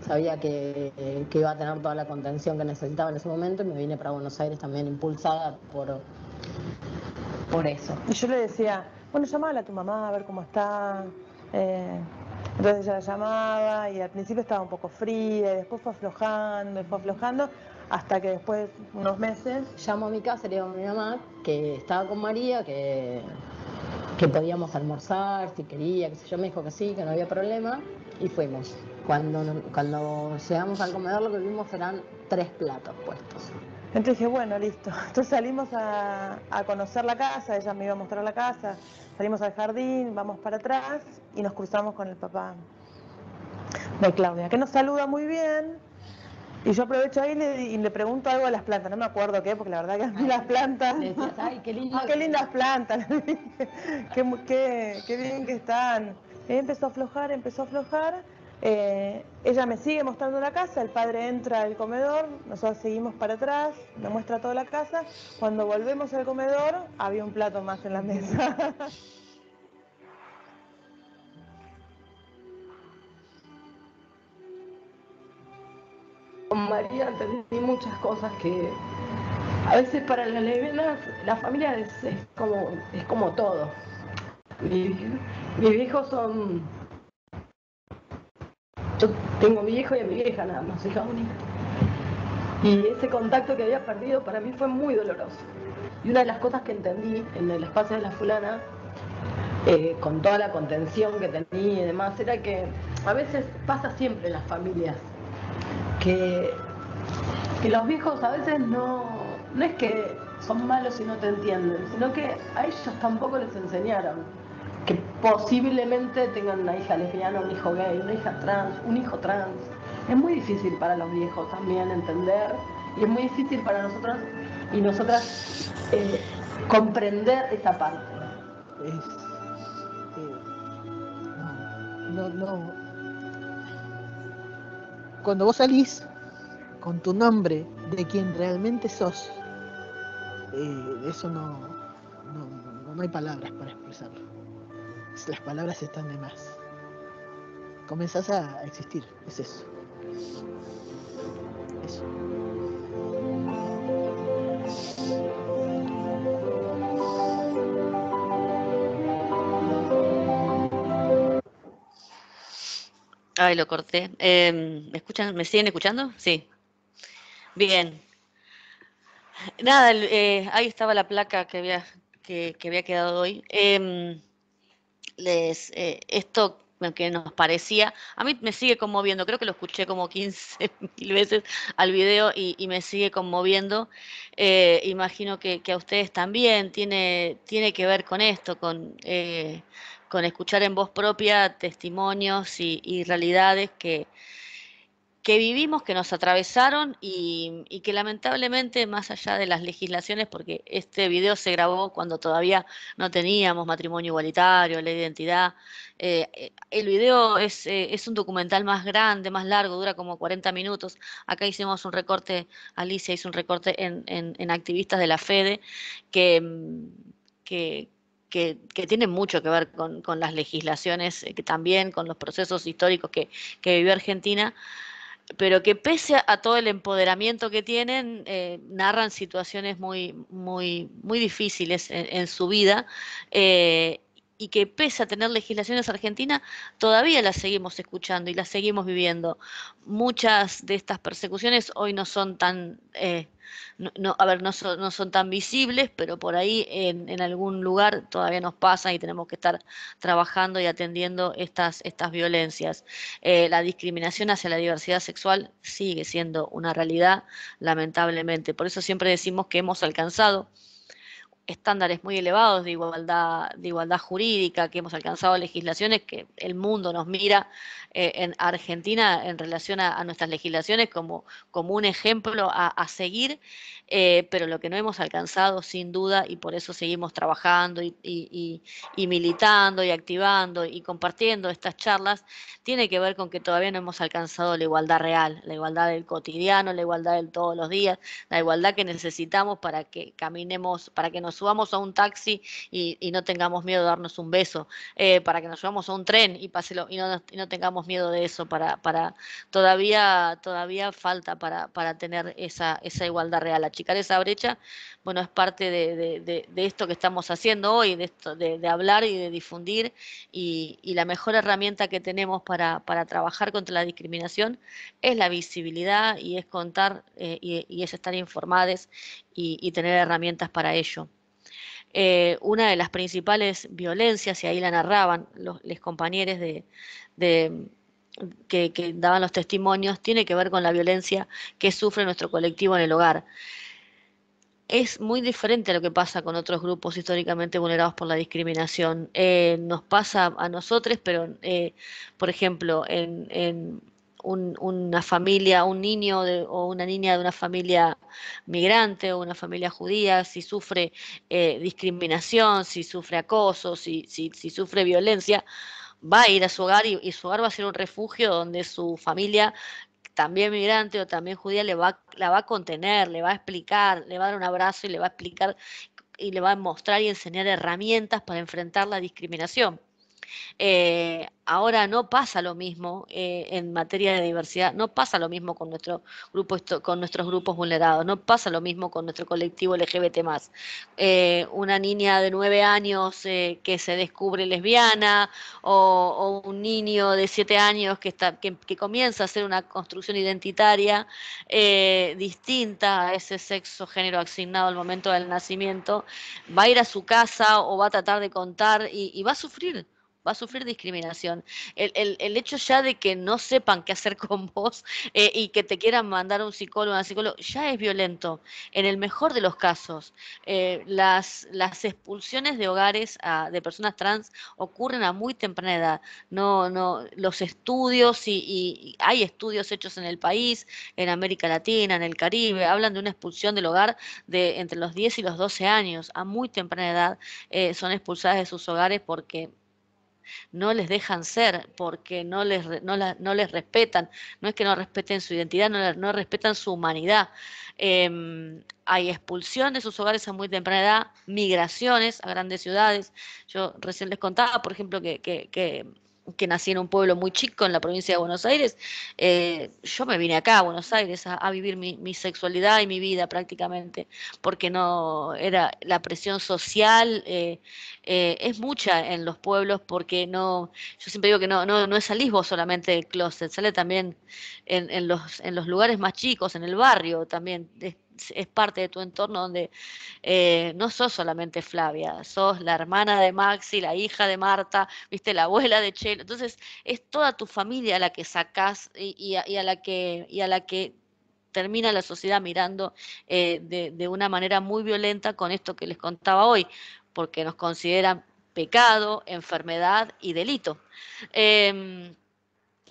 S5: sabía que, iba a tener toda la contención que necesitaba en ese momento y me vine para Buenos Aires también impulsada por, por eso. Y yo le decía,
S6: bueno, llamala a tu mamá a ver cómo está. Eh, entonces ella la llamaba y al principio estaba un poco fría y después fue aflojando y fue aflojando hasta que después,
S5: unos meses... Llamo a mi casa, le digo a mi mamá que estaba con María, que, que podíamos almorzar, si quería, que sé yo, me dijo que sí, que no había problema y fuimos. Cuando, cuando llegamos al comedor lo que vimos eran tres platos puestos.
S6: Entonces dije, bueno, listo. <laughs> Entonces salimos a conocer la casa, ella me iba a mostrar la casa, Salimos al jardín, vamos para atrás y nos cruzamos con el papá de Claudia, que nos saluda muy bien. Y yo aprovecho ahí y le, pregunto algo a las plantas, no me acuerdo qué, porque la verdad que a ah, las plantas. ay, qué, <laughs> ah, qué lindas plantas, <laughs> qué, bien que están. empezó a aflojar, empezó a aflojar eh, ella me sigue mostrando la casa, el padre entra al comedor, nosotros seguimos para atrás, nos muestra toda la casa. Cuando volvemos al comedor, había un plato más en la mesa.
S5: Con María entendí muchas cosas que a veces para las lesbianas la familia es, como, es como todo. mis hijos son yo tengo a mi hijo y a mi vieja nada más, hija única. Mm. Y ese contacto que había perdido para mí fue muy doloroso. Y una de las cosas que entendí en el espacio de la fulana, eh, con toda la contención que tenía y demás, era que a veces pasa siempre en las familias, que, que los viejos a veces no, no es que son malos y no te entienden, sino que a ellos tampoco les enseñaron que posiblemente tengan una hija lesbiana, un hijo gay, una hija trans, un hijo trans. Es muy difícil para los viejos también entender y es muy difícil para nosotros y nosotras eh, comprender esa parte.
S3: Es, este, no, Cuando vos salís con tu nombre de quien realmente sos, eh, eso no, no hay palabras para expresarlo las palabras están de más. Comenzás a existir, es eso.
S4: Eso.
S2: Ay, lo corté. ¿Me em, ¿Me siguen escuchando? Sí. Bien. Nada, eh, ahí estaba la placa que había, que, había quedado hoy. Eh, les, eh, esto que nos parecía, a mí me sigue conmoviendo, creo que lo escuché como 15 <laughs> mil veces al video y, me sigue conmoviendo, eh, imagino que, a ustedes también tiene, tiene que ver con esto, con, eh, con escuchar en voz propia testimonios y, y realidades que, que vivimos, que nos atravesaron y, que lamentablemente, más allá de las legislaciones, porque este video se grabó cuando todavía no teníamos matrimonio igualitario, la identidad, eh, eh, el video eh, es, un documental más grande, más largo, dura como 40 minutos. Acá hicimos un recorte, Alicia hizo un recorte en, activistas de la FEDE, que, mm, que que, mucho que ver con, las legislaciones, que también con los procesos históricos que, que vivió Argentina, pero que pese a todo el empoderamiento que tienen, eh, narran situaciones muy, muy, muy difíciles en, su vida eh, y que pese a tener legislaciones argentinas, todavía las seguimos escuchando y las seguimos viviendo. Muchas de estas persecuciones hoy no son tan eh, no, a ver, no son, no son tan visibles, pero por ahí en, algún lugar todavía nos pasan y tenemos que estar trabajando y atendiendo estas, estas violencias. Eh, la discriminación hacia la diversidad sexual sigue siendo una realidad, lamentablemente. Por eso siempre decimos que hemos alcanzado estándares muy elevados de igualdad, de igualdad jurídica, que hemos alcanzado legislaciones que el mundo nos mira eh, en Argentina en relación a, nuestras legislaciones como, como un ejemplo a, seguir, eh, pero lo que no hemos alcanzado sin duda y por eso seguimos trabajando y, y, militando y activando y compartiendo estas charlas, tiene que ver con que todavía no hemos alcanzado la igualdad real, la igualdad del cotidiano, la igualdad del todos los días, la igualdad que necesitamos para que caminemos, para que nos subamos a un taxi y, no tengamos miedo de darnos un beso, eh, para que nos subamos a un tren y, paselo y, no, tengamos miedo de eso, para, todavía, todavía falta para, tener esa, esa igualdad real. Achicar esa brecha, bueno, es parte de, esto que estamos haciendo hoy, de, esto, de, hablar y de difundir, y, la mejor herramienta que tenemos para, trabajar contra la discriminación es la visibilidad y es contar eh, y, es estar informados y tener herramientas para ello. Eh, una de las principales violencias, y ahí la narraban los compañeros de, que, daban los testimonios, tiene que ver con la violencia que sufre nuestro colectivo en el hogar. Es muy diferente a lo que pasa con otros grupos históricamente vulnerados por la discriminación. Eh, nos pasa a nosotros, pero, eh, por ejemplo, en una familia, un niño o una niña de una familia migrante o una familia judía, si sufre eh, discriminación, si sufre acoso, si, si, sufre violencia, va a ir a su hogar y, su hogar va a ser un refugio donde su familia también migrante o también judía le va, la va a contener, le va a explicar, le va a dar un abrazo y le va a explicar y le va a mostrar y enseñar herramientas para enfrentar la discriminación. Eh, ahora no pasa lo mismo eh, en materia de diversidad, no pasa lo mismo con, nuestro grupo, con nuestros grupos vulnerados, no pasa lo mismo con nuestro colectivo LGBT eh, una niña de nueve años que se descubre lesbiana o, un niño de siete años que, está, que, comienza a hacer una construcción identitaria distinta a ese sexo género asignado al momento del nacimiento, va a ir a su casa o va a tratar de contar y va a sufrir va a sufrir discriminación. El, hecho ya de que no sepan qué hacer <laughs> con vos eh, y que te quieran mandar a un psicólogo, a un psicólogo, ya es violento, en el mejor de los casos. Eh, las, las expulsiones de hogares de personas trans ocurren a muy temprana edad. No, no, los estudios, y, hay estudios hechos en el país, en América Latina, en el Caribe, hablan de una expulsión del hogar de entre los 10 y los 12 años, a muy temprana edad, eh, son expulsadas de sus hogares porque no les dejan ser porque no les, no, les respetan, no es que no respeten su identidad, no, no respetan su humanidad. Em, hay expulsión de sus hogares a muy temprana edad, migraciones a grandes ciudades. Yo recién les contaba, por ejemplo, que, que que nací en un pueblo muy chico en la provincia de Buenos Aires, eh, yo me vine acá a Buenos Aires a, vivir mi, sexualidad y mi vida prácticamente, porque no era la presión social eh, eh, es mucha en los pueblos porque no, yo siempre digo que no, no, no salís solamente del closet, sale también en, en, los, en los lugares más chicos, en el barrio también. Es, es parte de tu entorno donde eh, no sos solamente Flavia, sos la hermana de Maxi, la hija de Marta, viste, la abuela de Chelo. Entonces, es toda tu familia a la que sacás y, a, la que, y a la que termina la sociedad mirando eh, de, una manera muy violenta con esto que les contaba hoy, porque nos consideran pecado, enfermedad y delito. Em,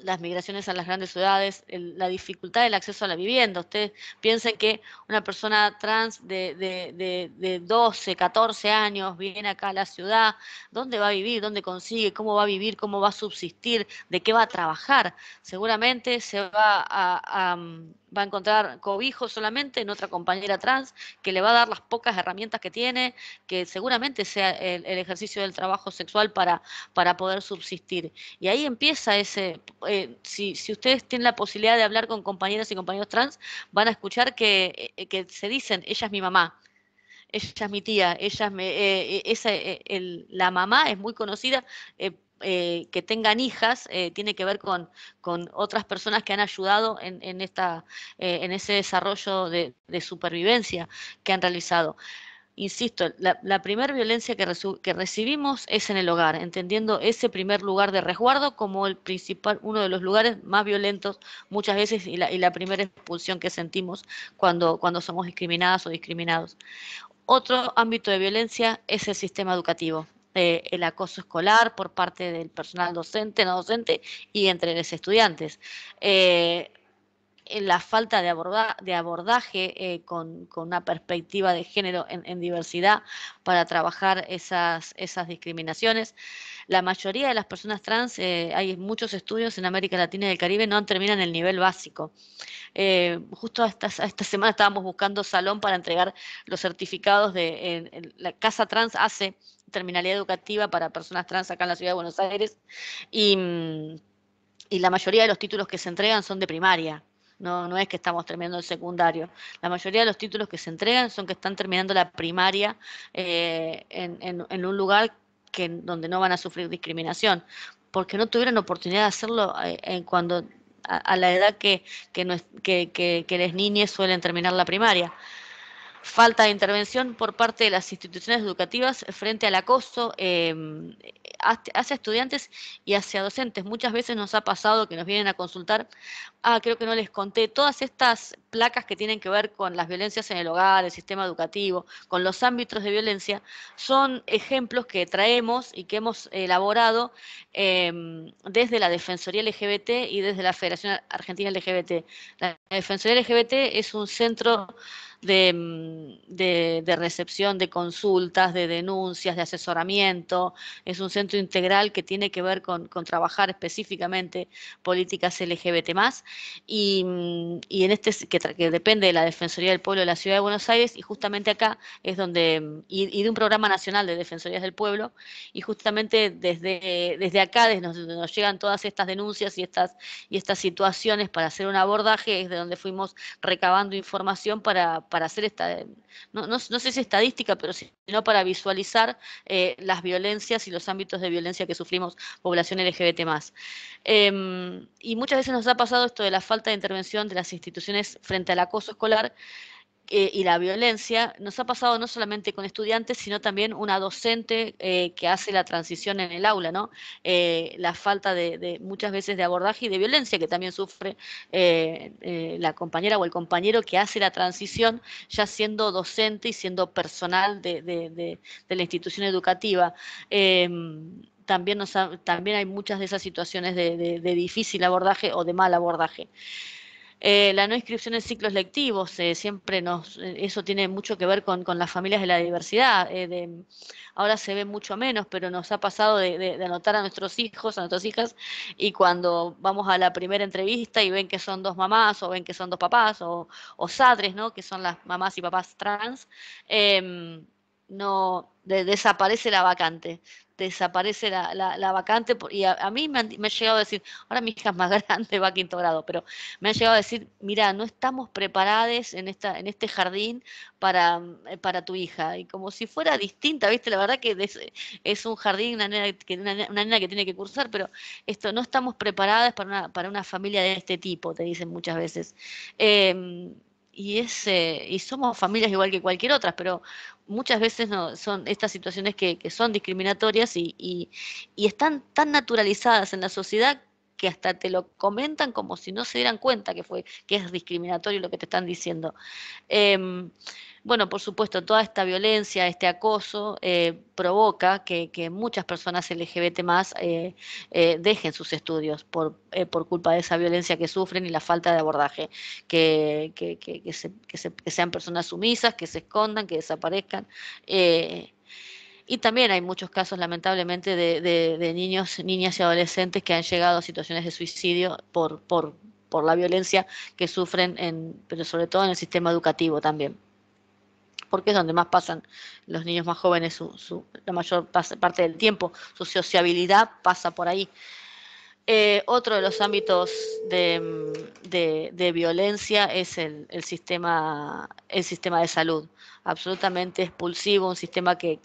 S2: las migraciones a las grandes ciudades, la dificultad del acceso a la vivienda. Ustedes piensen que una persona trans de, de, de, 12, 14 años viene acá a la ciudad, ¿dónde va a vivir? ¿Dónde consigue? ¿Cómo va a vivir? ¿Cómo va a subsistir? ¿De qué va a trabajar? Seguramente se va a va a encontrar cobijo solamente en otra compañera trans que le va a dar las pocas herramientas que tiene, que seguramente sea el, ejercicio del trabajo sexual para, para poder subsistir. Y ahí empieza ese, eh, si, si ustedes tienen la posibilidad de hablar con compañeras y compañeros trans, van a escuchar que, eh, se dicen, ella es mi mamá, ella es mi tía, ella me, eh, esa, el, la mamá es muy conocida eh, que tengan hijas eh, tiene que ver con, con, otras personas que han ayudado en, en esta, eh, en ese desarrollo de, supervivencia que han realizado. Insisto, la, primera violencia que, recibimos es en el hogar, entendiendo ese primer lugar de resguardo como el principal, uno de los lugares más violentos muchas veces y la, primera expulsión que sentimos cuando, cuando somos discriminadas o discriminados. Otro ámbito de violencia es el sistema educativo el acoso escolar por parte del personal docente, no docente y entre los estudiantes. Eh, la falta de, de abordaje eh, con, una perspectiva de género en, diversidad para trabajar esas, esas discriminaciones. La mayoría de las personas trans, eh, hay muchos estudios en América Latina y el Caribe, no terminan el nivel básico. justo esta, esta semana estábamos buscando salón para entregar los certificados de la Casa Trans hace terminalidad educativa para personas trans acá en la ciudad de Buenos Aires y, mm, la mayoría de los títulos que se entregan son de primaria. No, es que estamos terminando el secundario. La mayoría de los títulos que se entregan son que están terminando la primaria eh, en, un lugar donde no van a sufrir discriminación, porque no tuvieron oportunidad de hacerlo eh, en cuando a, la edad que, que, que, que, que las suelen terminar la primaria falta de intervención por parte de las instituciones educativas frente al acoso em, hacia estudiantes y hacia docentes. Muchas veces nos ha pasado que nos vienen a consultar, ah, creo que no les conté, todas estas placas que tienen que ver con las violencias en el hogar, el sistema educativo, con los ámbitos de violencia, son ejemplos que traemos y que hemos elaborado em, desde la Defensoría LGBT y desde la Federación Argentina LGBT. La Defensoría LGBT es un centro em, de, recepción de consultas, de denuncias, de asesoramiento. Es un centro integral que tiene que ver con, trabajar específicamente políticas LGBT más y, en este que que depende de la Defensoría del Pueblo de la Ciudad de Buenos Aires, y justamente acá es donde, y, de un programa nacional de Defensorías del Pueblo, y justamente desde, desde acá, desde donde nos llegan todas estas denuncias y estas, y estas situaciones para hacer un abordaje, es de donde fuimos recabando información para, hacer esta, no, sé si estadística, pero sino para visualizar eh, las violencias y los ámbitos de violencia que sufrimos población LGBT más. Em, y muchas veces nos ha pasado esto de la falta de intervención de las instituciones frente frente al acoso escolar eh, y la violencia, nos ha pasado no solamente con estudiantes, sino también una docente eh, que hace la transición en el aula, ¿no? Eh, la falta de, muchas veces de abordaje y de violencia que también sufre la compañera o el compañero que hace la transición ya siendo docente y siendo personal de, la institución educativa em, también, nos también hay muchas de esas situaciones de, difícil abordaje o de mal abordaje. Eh, la no inscripción en ciclos lectivos, eh, siempre nos, eh, eso tiene mucho que ver con, las familias de la diversidad. ahora se ve mucho menos, pero nos ha pasado de, anotar a nuestros hijos, a nuestras hijas, y cuando vamos a la primera entrevista y ven que son dos mamás, o ven que son dos papás, o, o sadres, ¿no? que son las mamás y papás trans, em, no desaparece la vacante, desaparece la, vacante y a, mí me, ha llegado a decir, ahora mi hija es más <laughs> grande, va a quinto grado, pero me ha llegado a decir, mira, no estamos preparadas en, en este jardín para, eh, para tu hija, y como si fuera distinta, viste, la verdad que es, un jardín, una nena, que, una, que tiene que cursar, pero esto, no estamos preparadas para una, familia de este tipo, te dicen muchas veces. Em, y es eh, y somos familias igual que cualquier otra, pero muchas veces son estas situaciones que, son discriminatorias y, están tan naturalizadas en la sociedad que hasta te lo comentan como si no se dieran cuenta que fue que es discriminatorio lo que te están diciendo. Em, bueno, por supuesto, toda esta violencia, este acoso, eh, provoca que, muchas personas LGBT más eh, eh, dejen sus estudios por, por, culpa de esa violencia que sufren y la falta de abordaje, que, sean personas sumisas, que se escondan, que desaparezcan. Y también hay muchos casos, lamentablemente, de, niños, niñas y adolescentes que han llegado a situaciones de suicidio por, por, la violencia que sufren, pero sobre todo en el sistema educativo también porque es donde más pasan los niños más jóvenes, su, la mayor parte del tiempo, su sociabilidad pasa por ahí. Eh, otro de los ámbitos de, mm, violencia es el, sistema, el sistema de salud, absolutamente expulsivo, un sistema que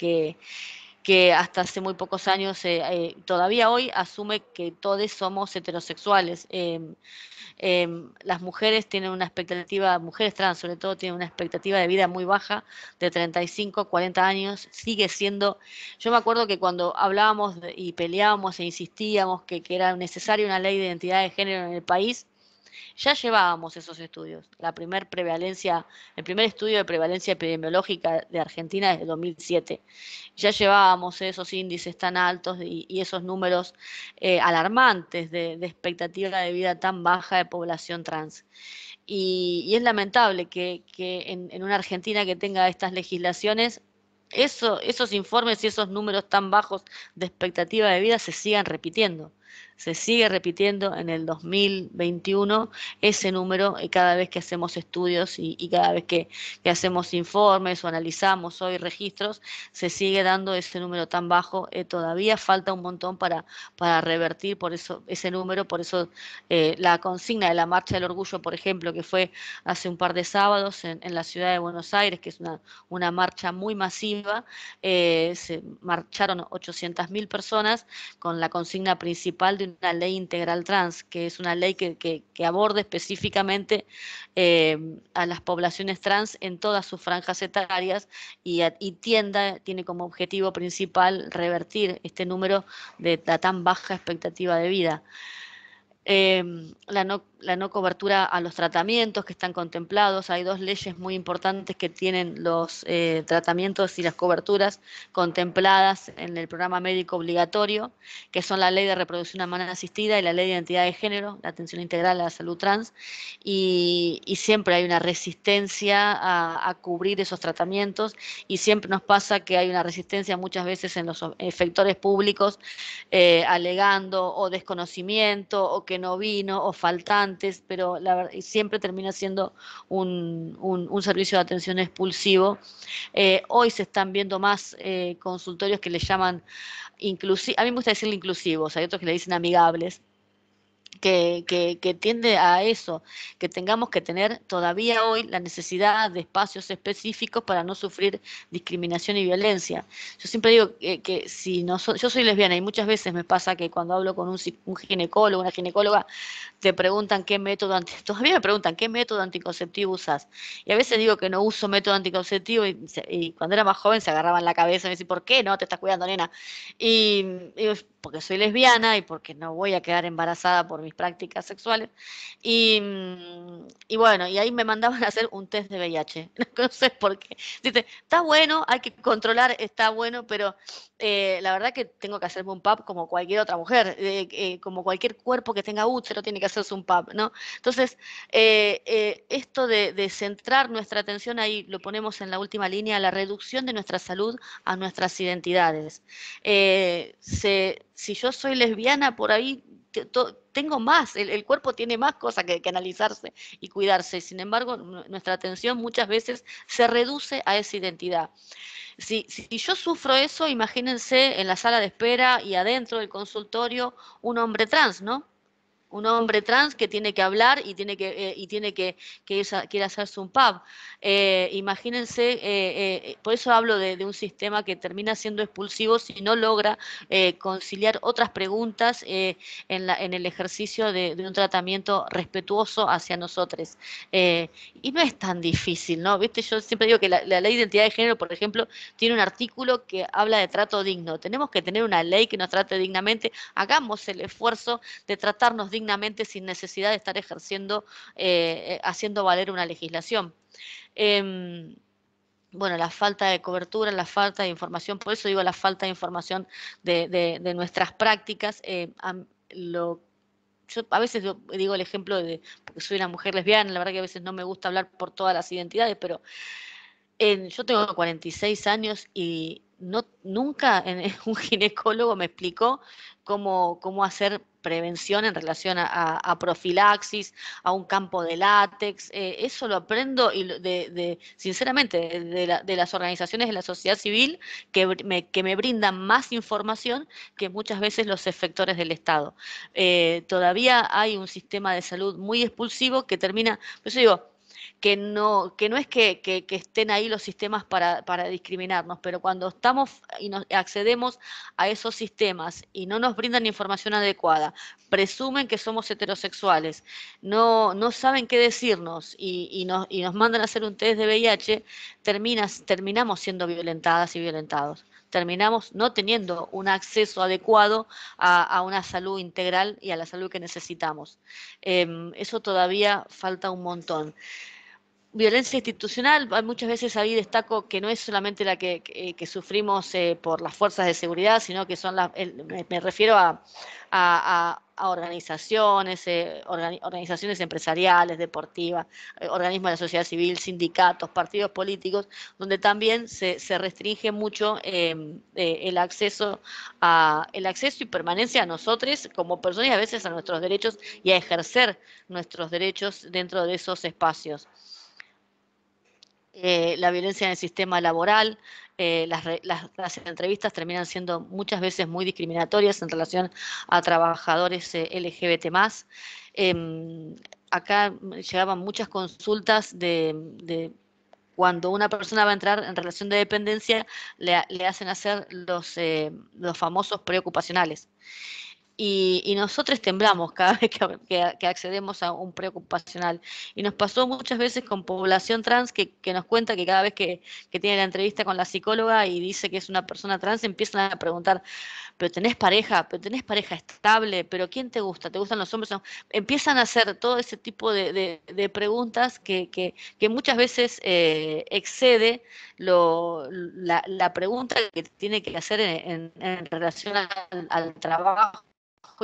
S2: que hasta hace muy pocos años, eh, eh, todavía hoy, asume que todos somos heterosexuales. Em, em, las mujeres tienen una expectativa, mujeres trans sobre todo, tienen una expectativa de vida muy baja, de 35, 40 años, sigue siendo... Yo me acuerdo que cuando hablábamos y peleábamos e insistíamos que, que era necesaria una ley de identidad de género en el país, ya llevábamos esos estudios. La primer prevalencia, el primer estudio de prevalencia epidemiológica de Argentina desde 2007. Ya llevábamos esos índices tan altos y, esos números eh, alarmantes de, expectativa de vida tan baja de población trans. Y, es lamentable que, en, una Argentina que tenga estas legislaciones esos informes y esos números tan bajos de expectativa de vida se sigan repitiendo se sigue repitiendo en el 2021 ese número y eh, cada vez que hacemos estudios y, cada vez que, hacemos informes o analizamos hoy registros, se sigue dando ese número tan bajo. Eh, todavía falta un montón para, para revertir por eso, ese número, por eso eh, la consigna de la Marcha del Orgullo, por ejemplo, que fue hace un par de sábados en, la ciudad de Buenos Aires, que es una, una marcha muy masiva, se marcharon 800.000 personas con la consigna principal de una ley integral trans, que es una ley que, que, aborde específicamente eh, a las poblaciones trans en todas sus franjas etarias y, tienda, tiene como objetivo principal revertir este número de la tan baja expectativa de vida. Eh, la no la no cobertura a los tratamientos que están contemplados. Hay dos leyes muy importantes que tienen los eh, tratamientos y las coberturas contempladas en el programa médico obligatorio, que son la ley de reproducción humana asistida y la ley de identidad de género, la atención integral a la salud trans, y, siempre hay una resistencia a, cubrir esos tratamientos y siempre nos pasa que hay una resistencia muchas veces en los efectores públicos eh, alegando o desconocimiento o que no vino o faltando pero la, siempre termina siendo un, servicio de atención expulsivo. Eh, hoy se están viendo más eh, consultorios que le llaman inclusivos, a mí me gusta decirle inclusivos, hay otros que le dicen amigables, que, tiende a eso, que tengamos que tener todavía hoy la necesidad de espacios específicos para no sufrir discriminación y violencia. Yo siempre digo que, si no soy yo soy lesbiana y muchas veces me pasa que cuando hablo con un, ginecólogo, una ginecóloga, te preguntan qué método, anti, <laughs> todavía me preguntan qué método anticonceptivo usas. Y a veces digo que no uso método anticonceptivo y, cuando era más joven se agarraban la cabeza y me decían, ¿por qué no te estás cuidando, nena? Y, y porque soy lesbiana y porque no voy a quedar embarazada por mi prácticas sexuales. Mm, y, bueno, y ahí me mandaban a hacer un test de VIH. <laughs> No sé por qué. Dice, está bueno, hay que controlar, está bueno, pero eh, la verdad que tengo que hacerme un PAP como cualquier otra mujer, eh, eh, como cualquier cuerpo que tenga útero tiene que hacerse un PAP, ¿no? Entonces, esto de, centrar nuestra atención ahí, lo ponemos en la última línea, la reducción de nuestra salud a nuestras identidades. si yo soy lesbiana, por ahí tengo más, el, cuerpo tiene más cosas que, analizarse y cuidarse. Sin embargo, nuestra atención muchas veces se reduce a esa identidad. si yo sufro eso, imagínense en la sala de espera y adentro del consultorio un hombre trans, ¿no? un hombre trans que tiene que hablar y tiene que, eh, y tiene que, quiere hacerse un pub. Eh, imagínense, eh, por eso hablo de, un sistema que termina siendo expulsivo si no logra conciliar otras preguntas en, el ejercicio de, un tratamiento respetuoso hacia nosotros. y no es tan difícil, ¿no? Viste, yo siempre digo que la, la ley de identidad de género, por ejemplo, tiene un artículo que habla de trato digno. Tenemos que tener una ley que nos trate dignamente. Hagamos el esfuerzo de tratarnos dignamente dignamente sin necesidad de estar ejerciendo, eh, eh, haciendo valer una legislación. Em, bueno, la falta de cobertura, la falta de información, por eso digo la falta de información de, nuestras prácticas. Eh, a, a veces digo el ejemplo de, porque soy una mujer lesbiana, la verdad que a veces no me gusta hablar por todas las identidades, pero yo tengo 46 años y no, nunca <laughs> un ginecólogo me explicó cómo, cómo hacer prevención en relación a, profilaxis, a un campo de látex. Eh, eso lo aprendo y de, sinceramente de, las organizaciones de la sociedad civil que me, brindan más información que muchas veces los efectores del Estado. Eh, todavía hay un sistema de salud muy expulsivo que termina, pues eso digo, que no, que no es que, que, estén ahí los sistemas para, discriminarnos, pero cuando estamos y nos accedemos a esos sistemas y no nos brindan información adecuada, presumen que somos heterosexuales, no, no saben qué decirnos y, y, nos, y nos mandan a hacer un test de VIH, terminas, terminamos siendo violentadas y violentados terminamos no teniendo un acceso adecuado a, una salud integral y a la salud que necesitamos. Em, eso todavía falta un montón violencia institucional, muchas veces ahí destaco que no es solamente la que, eh, sufrimos eh, por las fuerzas de seguridad, sino que son las, me, refiero a, a, organizaciones, eh, organizaciones empresariales, deportivas, organismos de la sociedad civil, sindicatos, partidos políticos, donde también se, se restringe mucho em, el acceso a el acceso y permanencia a nosotros como personas y a veces a nuestros derechos y a ejercer nuestros derechos dentro de esos espacios. Eh, la violencia en el sistema laboral, eh, las, las, entrevistas terminan siendo muchas veces muy discriminatorias en relación a trabajadores eh, LGBT em, acá llegaban muchas consultas de, cuando una persona va a entrar en relación de dependencia, le, hacen hacer los, los famosos preocupacionales y, nosotros temblamos cada <laughs> vez que, accedemos a un preocupacional. Y nos pasó muchas veces con población trans que, nos cuenta que cada vez que, tiene la entrevista con la psicóloga y dice que es una persona trans, empiezan a preguntar, pero tenés pareja, pero tenés pareja estable, pero ¿quién te gusta? ¿Te gustan los hombres? Empiezan a hacer todo ese tipo de, preguntas que, muchas veces eh, excede lo, la, pregunta que tiene que hacer en, relación al trabajo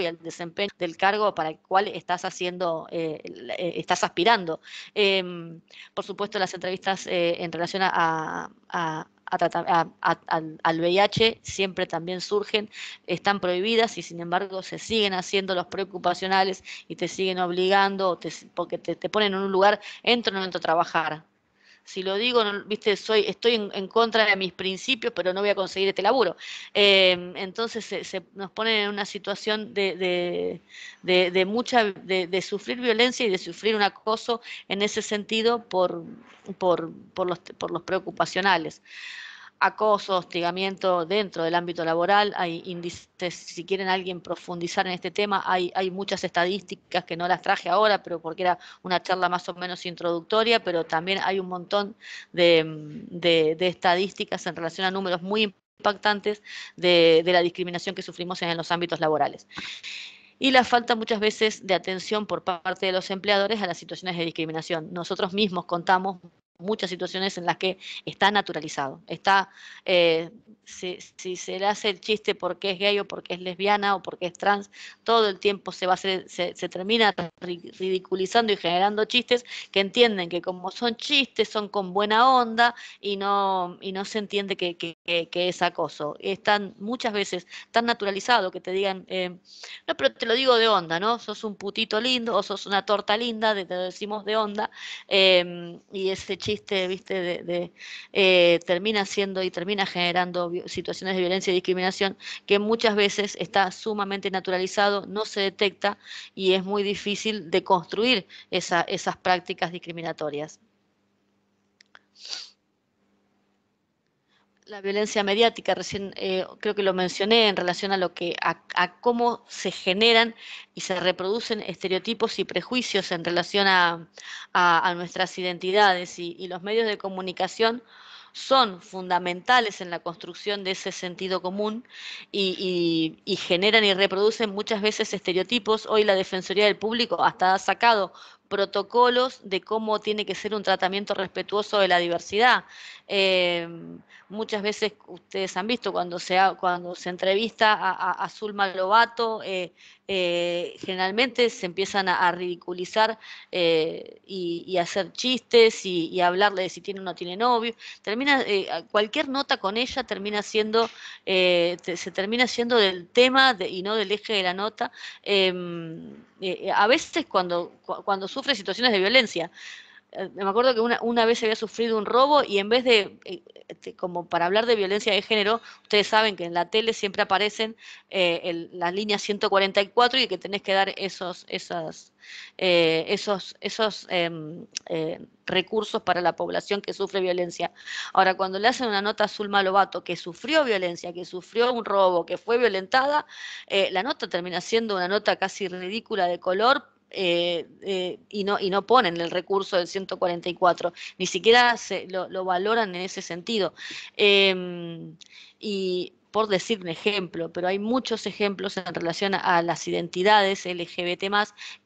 S2: y al desempeño del cargo para el cual estás haciendo, eh, eh, estás aspirando. Em, por supuesto, las entrevistas eh, en relación a, al, VIH siempre también surgen, están prohibidas y sin embargo se siguen haciendo los preocupacionales y te siguen obligando porque te, ponen en un lugar, entro o no entro a trabajar si lo digo, viste, soy, estoy en, contra de mis principios, pero no voy a conseguir este laburo. Em, entonces se, nos ponen en una situación de, mucha, de, sufrir violencia y de sufrir un acoso en ese sentido por, por, los, por los preocupacionales acoso, hostigamiento dentro del ámbito laboral, hay índices, si quieren alguien profundizar en este tema, hay, hay muchas estadísticas que no las traje ahora, pero porque era una charla más o menos introductoria, pero también hay un montón de, estadísticas en relación a números muy impactantes de la discriminación que sufrimos en los ámbitos laborales y la falta muchas veces de atención por parte de los empleadores a las situaciones de discriminación. Nosotros mismos contamos muchas situaciones en las que está naturalizado. Está, eh, si, se le hace el chiste porque es gay o porque es lesbiana o porque es trans, todo el tiempo se, va a hacer, se, termina ridiculizando y generando chistes que entienden que como son chistes, son con buena onda y no, y no se entiende que, es acoso. Están muchas veces tan naturalizado que te digan, eh, no, pero te lo digo de onda, ¿no? Sos un putito lindo o sos una torta linda, te lo decimos de onda, eh, y ese chiste chiste, viste, eh, termina siendo y termina generando situaciones de violencia y discriminación que muchas veces está sumamente naturalizado, no se detecta y es muy difícil de construir esas prácticas discriminatorias la violencia mediática, recién eh, creo que lo mencioné en relación a lo que a, cómo se generan y se reproducen estereotipos y prejuicios en relación a, nuestras identidades y, los medios de comunicación son fundamentales en la construcción de ese sentido común y, y, generan y reproducen muchas veces estereotipos. Hoy la Defensoría del Público hasta ha sacado protocolos de cómo tiene que ser un tratamiento respetuoso de la diversidad. Em, muchas veces ustedes han visto cuando se, cuando se entrevista a, a Zulma Lobato, eh, eh, generalmente se empiezan a, ridiculizar eh, y, hacer chistes y, y, hablarle de si tiene o no tiene novio. Termina, eh, cualquier nota con ella termina siendo, eh, se termina siendo del tema y no del eje de la nota. Em, a veces cuando, cuando sufre situaciones de violencia, eh, me acuerdo que una, una vez había sufrido un robo y en vez de, eh, este, como para hablar de violencia de género, ustedes saben que en la tele siempre aparecen eh, el, las líneas 144 y que tenés que dar esos, esas, eh, esos, esos em, recursos para la población que sufre violencia. Ahora, cuando le hacen una nota a Zulma Lobato que sufrió violencia, que sufrió un robo, que fue violentada, la nota termina siendo una nota casi ridícula de color eh, eh, y, no, y no ponen el recurso del 144, ni siquiera lo, valoran en ese sentido. Em, y por decir un ejemplo, pero hay muchos ejemplos en relación a, las identidades LGBT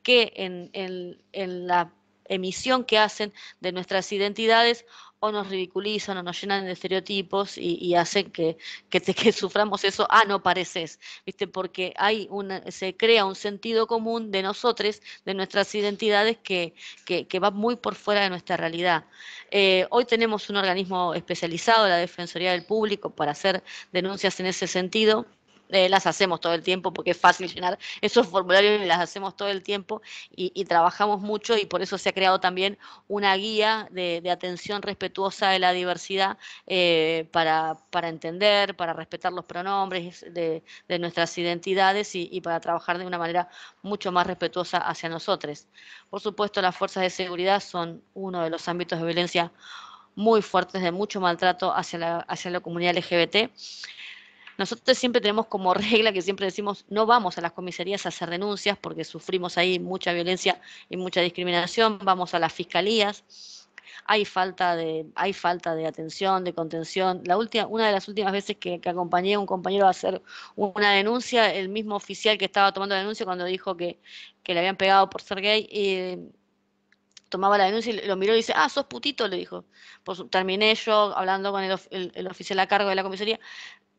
S2: que en, en la emisión que hacen de nuestras identidades o nos ridiculizan o nos llenan de estereotipos y, hacen <laughs> que, suframos eso, ah, no pareces, ¿viste? Porque hay se crea un sentido común de nosotros, de nuestras identidades, que, va muy por fuera de nuestra realidad. Eh, hoy tenemos un organismo especializado, la Defensoría del Público, para hacer denuncias en ese sentido. Eh, las hacemos todo el tiempo porque es fácil llenar esos formularios y las hacemos todo el tiempo y, trabajamos mucho y por eso se ha creado también una guía de, atención respetuosa de la diversidad eh, para, entender, para respetar los pronombres de, nuestras identidades y, para trabajar de una manera mucho más respetuosa hacia nosotros. Por supuesto, las fuerzas de seguridad son uno de los ámbitos de violencia muy fuertes, de mucho maltrato hacia hacia la comunidad LGBT. Nosotros siempre tenemos como <laughs> regla que siempre decimos, no vamos a las comisarías a hacer denuncias porque sufrimos ahí mucha violencia y mucha discriminación, vamos a las fiscalías. Hay falta, de, hay falta de atención, de contención. La última, una de las últimas veces que, acompañé a un compañero a hacer una denuncia, el mismo oficial que estaba tomando la denuncia cuando dijo que, que le habían pegado por ser gay, y, tomaba la denuncia y lo miró y dice, ah, sos putito, le dijo. terminé yo hablando con el, el, oficial a cargo de la comisaría,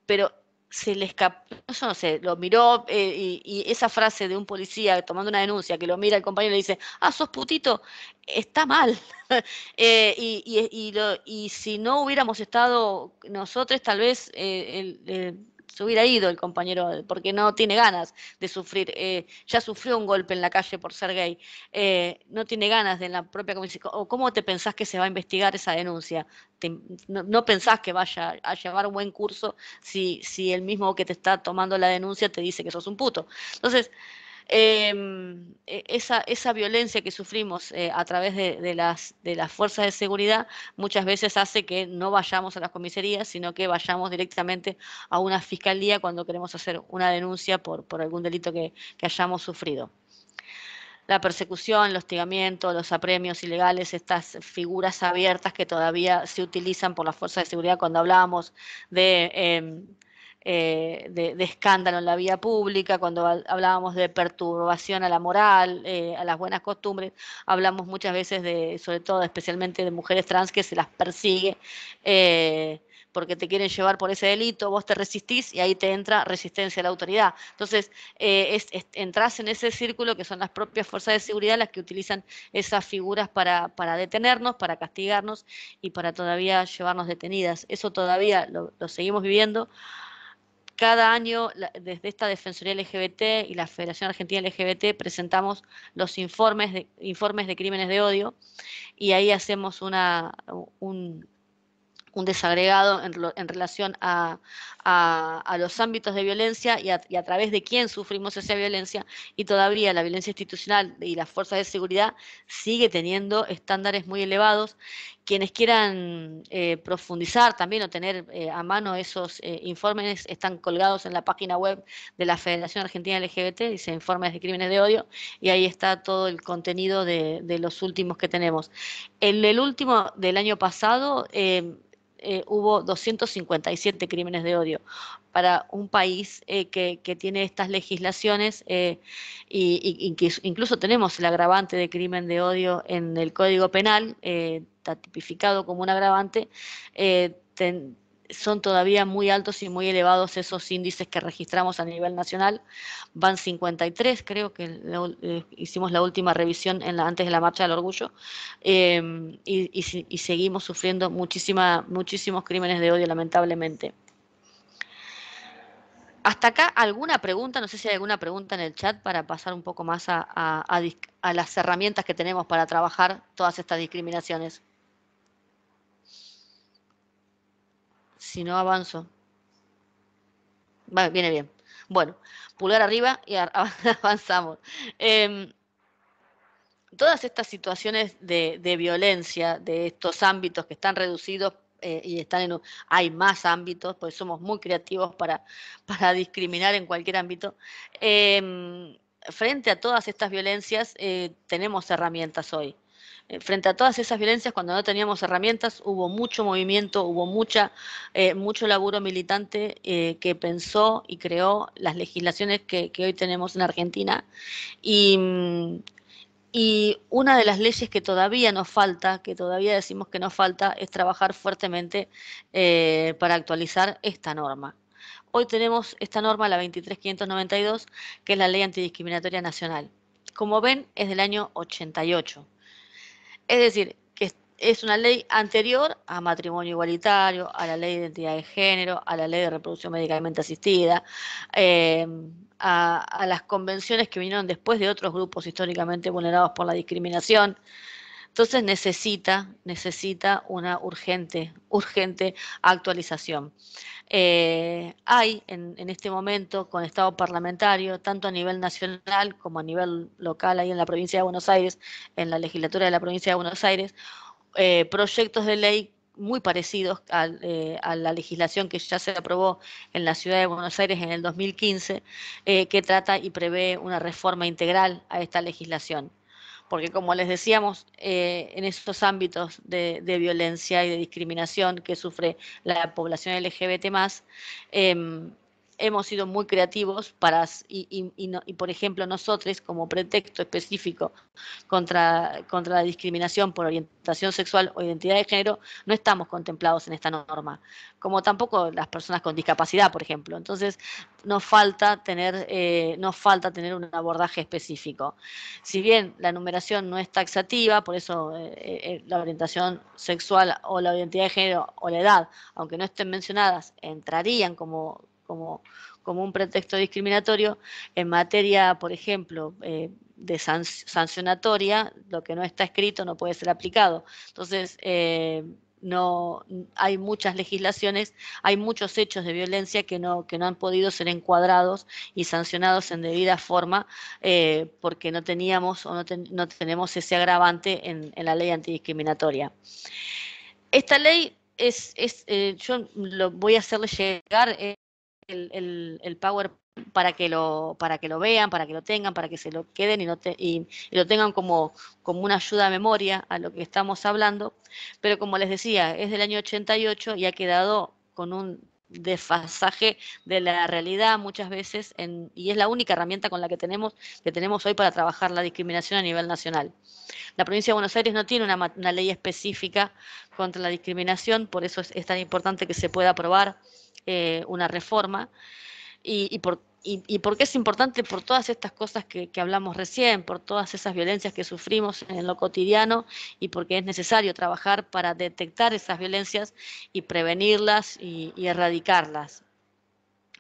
S2: pero se le escapó, yo no sé, lo miró eh, y, esa frase de un policía tomando una denuncia que lo mira el compañero y le dice, ah, sos putito, está mal. <laughs> Eh, y, y, si no hubiéramos estado nosotros, tal vez eh, el, se hubiera ido el compañero, porque no tiene ganas de sufrir. Eh, ya sufrió un golpe en la calle por ser gay. Eh, no tiene ganas de en la propia comisión. o ¿Cómo te pensás que se va a investigar esa denuncia? no, pensás que vaya a llevar un buen curso si, si el mismo que te está tomando la denuncia te dice que sos un puto. Entonces, Em, e, esa, esa, violencia que sufrimos eh, a través de, las, de las fuerzas de seguridad muchas veces hace que no vayamos a las comisarías, sino que vayamos directamente a una fiscalía cuando queremos hacer una denuncia por, por algún delito que, hayamos sufrido la persecución, el hostigamiento, los apremios ilegales, estas figuras abiertas que todavía se utilizan por las fuerzas de seguridad cuando hablábamos de em, eh, de, escándalo en la vía pública, cuando hablábamos de perturbación a la moral, eh, a las buenas costumbres, hablamos muchas veces de, sobre todo especialmente de mujeres trans que se las persigue eh, porque te quieren llevar por ese delito, vos te resistís y ahí te entra resistencia a la autoridad. Entonces, es, entras en ese círculo que son las propias fuerzas de seguridad las que utilizan esas figuras para, para detenernos, para castigarnos y para todavía llevarnos detenidas. Eso todavía lo, lo seguimos viviendo cada año desde esta Defensoría LGBT y la Federación Argentina LGBT presentamos los informes de, informes de crímenes de odio y ahí hacemos una, un, un desagregado en, relación a, los ámbitos de violencia y a, través de quién sufrimos esa violencia y todavía la violencia institucional y las fuerzas de seguridad sigue teniendo estándares muy elevados. Quienes quieran eh, profundizar también o tener eh, a mano esos eh, informes están colgados en la página web de la Federación Argentina LGBT, dice informes de crímenes de odio, y ahí está todo el contenido de, los últimos que tenemos. en el último del año pasado eh, hubo 257 crímenes de odio para un país eh, que, tiene estas legislaciones eh, y, que incluso tenemos el agravante de crimen de odio en el Código Penal, está tipificado como un agravante. Ten, son todavía muy altos y muy elevados esos índices que registramos a nivel nacional. Van 53, creo que eh, hicimos la última revisión en antes de la Marcha del Orgullo, em, y, seguimos sufriendo muchísima, muchísimos crímenes de odio, lamentablemente. Hasta acá, ¿alguna pregunta? No sé si hay alguna pregunta en el chat para pasar un poco más a las herramientas que tenemos para trabajar todas estas discriminaciones. si no avanzo. Va, viene bien. Bueno, pulgar arriba y <laughs> avanzamos. Em, todas estas situaciones de, violencia, de estos ámbitos que están reducidos eh, y están en... hay más ámbitos, pues somos muy creativos <laughs> para, discriminar en cualquier ámbito. Em, frente a todas estas violencias eh, tenemos herramientas hoy. Eh, frente a todas esas violencias, cuando no teníamos herramientas, hubo mucho movimiento, hubo mucha, eh, mucho laburo militante eh, que pensó y creó las legislaciones que, hoy tenemos en Argentina. Mm, y, una de las leyes que todavía nos falta, que todavía decimos que nos falta, es trabajar fuertemente para actualizar esta norma. Hoy tenemos esta norma, la 23592, que es la Ley Antidiscriminatoria Nacional. Como ven, es del año 88. Es decir, que es una ley anterior a matrimonio igualitario, a la ley de identidad de género, a la ley de reproducción médicamente asistida, eh, a las convenciones que vinieron después de otros grupos históricamente vulnerados por la discriminación. Entonces necesita, necesita una urgente, urgente actualización. Eh, hay en, este momento con Estado parlamentario, tanto a nivel nacional como a nivel local, ahí en la provincia de Buenos Aires, en la legislatura de la provincia de Buenos Aires, eh, proyectos de ley muy parecidos eh, a, la legislación que ya se aprobó en la ciudad de Buenos Aires en el 2015, que trata y prevé una reforma integral a esta legislación porque como les decíamos, eh, en esos ámbitos de, violencia y de discriminación que sufre la población LGBT más, em, hemos sido muy creativos para, y, por ejemplo, nosotros como pretexto específico contra, contra la discriminación por orientación sexual o identidad de género, no estamos contemplados en esta norma, como tampoco las personas con discapacidad, por ejemplo. Entonces, nos falta tener, eh, nos falta tener un abordaje específico. Si bien la numeración no es taxativa, por eso eh, eh, la orientación sexual o la identidad de género o la edad, aunque no estén mencionadas, entrarían como como, un pretexto discriminatorio. En materia, por ejemplo, eh, de sancionatoria, lo que no está escrito no puede ser aplicado. Entonces, eh, no hay muchas legislaciones, hay muchos hechos de violencia que no, que no han podido ser encuadrados y sancionados en debida forma eh, porque no teníamos o no, tenemos ese agravante en, la ley antidiscriminatoria. Esta ley es, yo lo voy a hacerle llegar, el, Power para que lo para que lo vean, para que lo tengan, para que se lo queden y, no lo tengan como, como una ayuda a memoria a lo que estamos hablando. Pero como les decía, es del año 88 y ha quedado con un desfasaje de la realidad muchas veces, en, y es la única herramienta con la que tenemos, que tenemos hoy para trabajar la discriminación a nivel nacional. La provincia de Buenos Aires no tiene una, ley específica contra la discriminación, por eso es, tan importante que se pueda aprobar eh, una reforma. Y, y, por y, y porque es importante por todas estas cosas que, hablamos recién, por todas esas violencias que sufrimos en lo cotidiano y porque es necesario trabajar para detectar esas violencias y prevenirlas y, erradicarlas.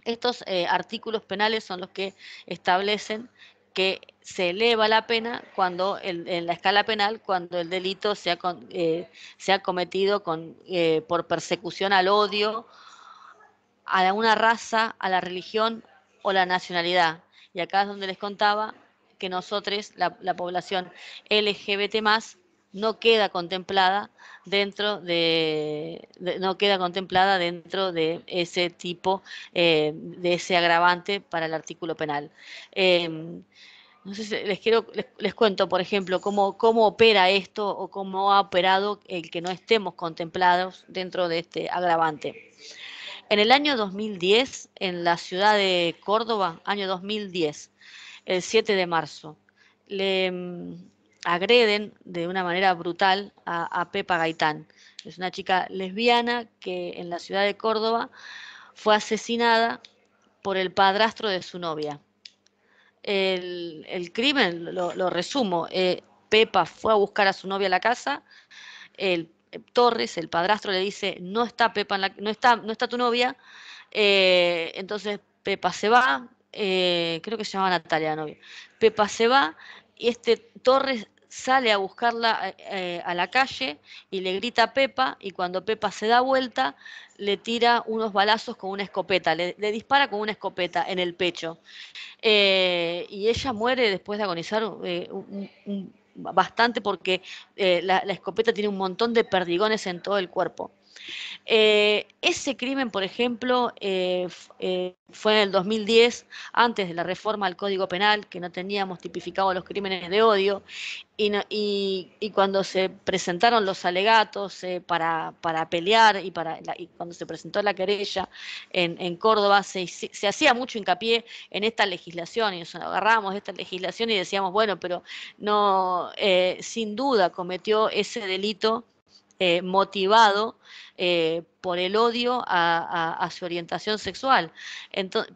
S2: Estos eh, artículos penales son los que establecen que se eleva la pena cuando en la escala penal cuando el delito se ha eh, cometido con, eh, por persecución al odio, a una raza, a la religión o la nacionalidad. Y acá es donde les contaba que nosotros, la, población LGBT no queda contemplada dentro de, no queda contemplada dentro de ese tipo eh, de ese agravante para el artículo penal. Eh, no sé les quiero cuento, por ejemplo, cómo, cómo opera esto o cómo ha operado el que no estemos contemplados dentro de este agravante. En el año 2010, en la ciudad de Córdoba, año 2010, el 7 de marzo, le mm, agreden de una manera brutal a, Pepa Gaitán. Es una chica lesbiana que en la ciudad de Córdoba fue asesinada por el padrastro de su novia. El, crimen, lo, resumo, eh, Pepa fue a buscar a su novia a la casa, el Torres, el padrastro, le dice, no está Pepa, en la, no, está, no está tu novia. Eh, entonces Pepa se va, eh, creo que se llama Natalia la novia. Pepa se va y este Torres sale a buscarla eh, a la calle y le grita a Pepa y cuando Pepa se da vuelta le tira unos balazos con una escopeta, le, dispara con una escopeta en el pecho. y ella muere después de agonizar un bastante porque eh, la escopeta tiene un montón de perdigones en todo el cuerpo. Eh, ese crimen, por ejemplo, eh, eh, fue en el 2010, antes de la reforma al Código Penal, que no teníamos tipificado los crímenes de odio, y, cuando se presentaron los alegatos para, pelear y, para, cuando se presentó la querella en, Córdoba, se, hacía mucho hincapié en esta legislación, y nos agarramos esta legislación y decíamos, bueno, pero no, sin duda cometió ese delito eh, motivado eh, por el odio a, su orientación sexual.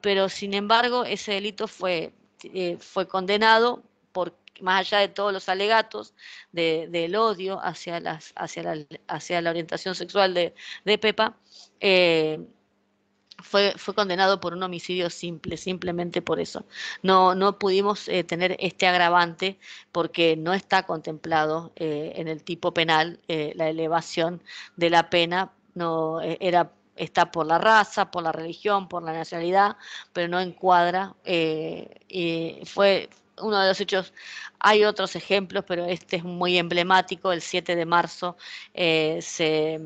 S2: pero sin embargo, ese delito fue, eh, fue condenado por más allá de todos los alegatos de, del odio hacia, las, hacia, la, hacia la orientación sexual de, Pepa, fue, condenado por un homicidio simple, simplemente por eso. No, no pudimos eh, tener este agravante porque no está contemplado eh, en el tipo penal eh, la elevación de la pena, no era está por la raza, por la religión, por la nacionalidad, pero no encuadra. y fue uno de los hechos hay otros ejemplos, pero este es muy emblemático. El 7 de marzo eh, se,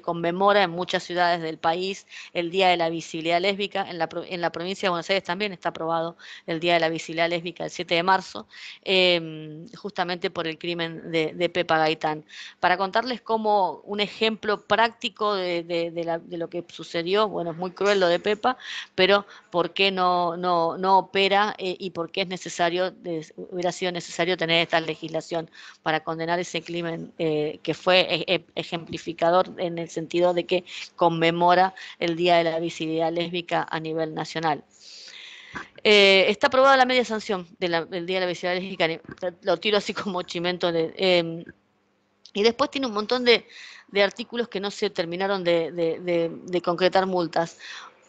S2: conmemora en muchas ciudades del país el Día de la Visibilidad Lésbica. En la, provincia de Buenos Aires también está aprobado el Día de la Visibilidad Lésbica el 7 de marzo, em, justamente por el crimen de, Pepa Gaitán. Para contarles como un ejemplo práctico de, lo que sucedió, bueno, es muy cruel lo de Pepa, pero por qué no, opera eh, y por qué es necesario, hubiera sido necesario tener esta legislación para condenar ese crimen eh, que fue eh, eh, ejemplificador en el sentido de que conmemora el Día de la Visibilidad Lésbica a nivel nacional. está aprobada la media sanción del Día de la Visibilidad Lésbica, lo tiro así como chimento. Em, y después tiene un montón de, artículos que no se terminaron de concretar multas.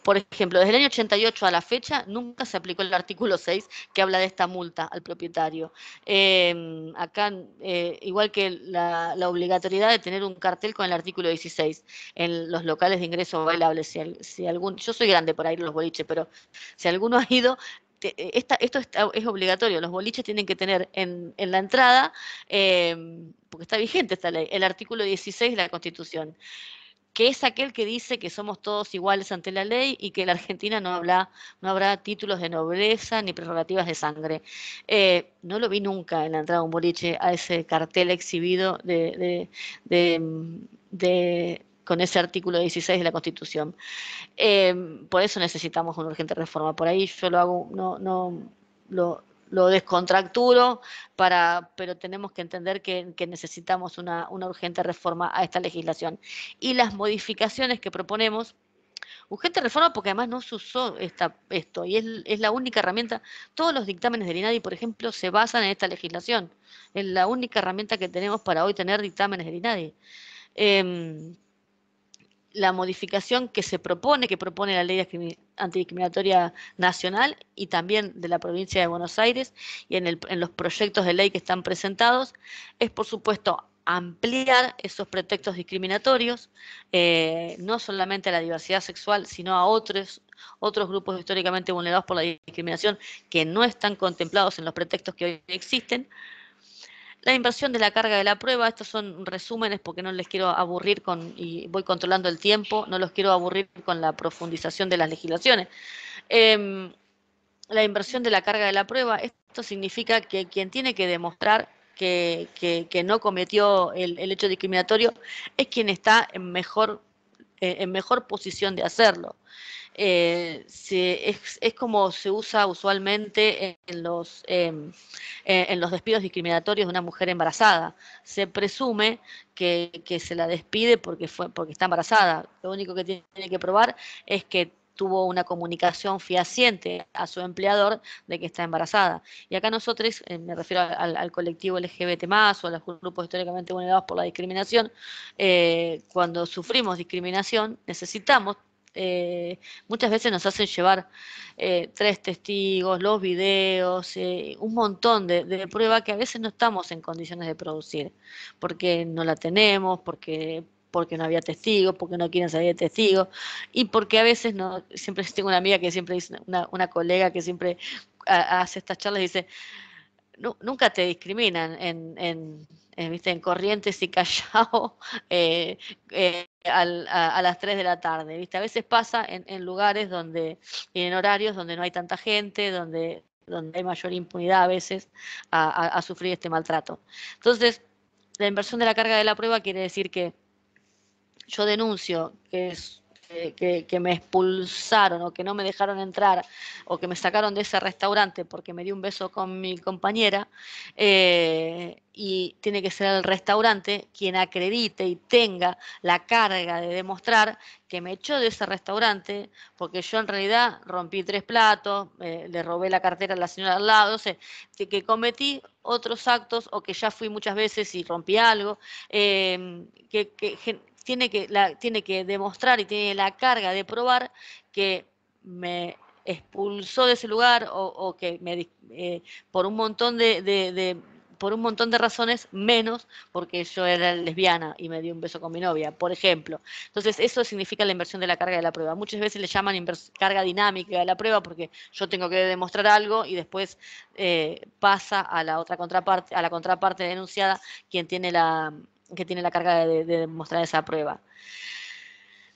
S2: Por ejemplo, desde el año 88 a la fecha nunca se aplicó el artículo 6 que habla de esta multa al propietario. Em, acá, eh, igual que la, obligatoriedad de tener un cartel con el artículo 16 en los locales de ingreso bailables. Si, si algún, yo soy grande por ir los boliches, pero si alguno ha ido, eh, esta, esto es obligatorio, los boliches tienen que tener en, la entrada, em, porque está vigente esta ley, el artículo 16 de la Constitución que es aquel que dice que somos todos iguales ante la ley y que en la Argentina no, habla, no habrá títulos de nobleza ni prerrogativas de sangre. Eh, no lo vi nunca en la entrada de un boliche a ese cartel exhibido de, de, de, con ese artículo 16 de la Constitución. Eh, por eso necesitamos una urgente reforma. Por ahí yo lo hago, no, no lo, lo descontracturo, para, pero tenemos que entender que, necesitamos una, urgente reforma a esta legislación. Y las modificaciones que proponemos urgente reforma porque además no se usó esta, esto y es, la única herramienta. Todos los dictámenes del INADI, por ejemplo, se basan en esta legislación. Es la única herramienta que tenemos para hoy tener dictámenes del INADI. Em, la modificación que se propone, que propone la ley antidiscriminatoria nacional y también de la provincia de Buenos Aires y en, los proyectos de ley que están presentados, es por supuesto ampliar esos pretextos discriminatorios, eh, no solamente a la diversidad sexual, sino a otros, otros grupos históricamente vulnerados por la discriminación que no están contemplados en los pretextos que hoy existen la inversión de la carga de la prueba. Estos son resúmenes porque no les quiero aburrir con, y voy controlando el tiempo, no los quiero aburrir con la profundización de las legislaciones. Em, la inversión de la carga de la prueba, esto significa que quien tiene que demostrar que, no cometió el, el, hecho discriminatorio es quien está en mejor eh, en mejor posición de hacerlo. Eh, es, como se usa usualmente en los, em, eh, en los despidos discriminatorios de una mujer embarazada. Se presume que, se la despide porque, fue, porque está embarazada. Lo único que tiene que probar es que tuvo una comunicación fehaciente a su empleador de que está embarazada. Y acá nosotros, eh, me refiero al, colectivo LGBT más o a los grupos históricamente vulnerados por la discriminación, eh, cuando sufrimos discriminación necesitamos eh, muchas veces nos hacen llevar tres testigos, los videos, un montón de, de pruebas que a veces no estamos en condiciones de producir, porque no la tenemos, porque porque no había testigos, porque no quieren salir de testigos, y porque a veces no, siempre <laughs> tengo una amiga que siempre dice, una, colega que siempre hace estas charlas y dice, nunca te discriminan en, en, Corrientes y Callao <laughs> eh, eh, a, las 3 de la tarde. ¿viste? A veces pasa en, lugares donde, y en horarios donde no hay tanta gente, donde, donde hay mayor impunidad a veces a sufrir este maltrato. Entonces, la inversión de la carga de la prueba quiere decir que yo denuncio que, que, me expulsaron o que no me dejaron entrar o que me sacaron de ese restaurante porque me di un beso con mi compañera, eh, y tiene que ser el restaurante quien acredite y tenga la carga de demostrar que me echó de ese restaurante porque yo en realidad rompí tres platos, eh, le robé la cartera a la señora al lado, o que cometí otros actos o que ya fui muchas veces y rompí algo, eh, que, tiene que, la, tiene que demostrar y tiene la carga de probar que me expulsó de ese lugar o, que me, eh, por un montón de, por un montón de razones menos porque yo era lesbiana y me dio un beso con mi novia, por ejemplo. Entonces eso significa la inversión de la carga de la prueba. Muchas veces le llaman carga dinámica de la prueba porque yo tengo que demostrar algo y después eh, pasa a la otra contraparte, a la contraparte denunciada quien tiene la que tiene la carga de, demostrar esa prueba.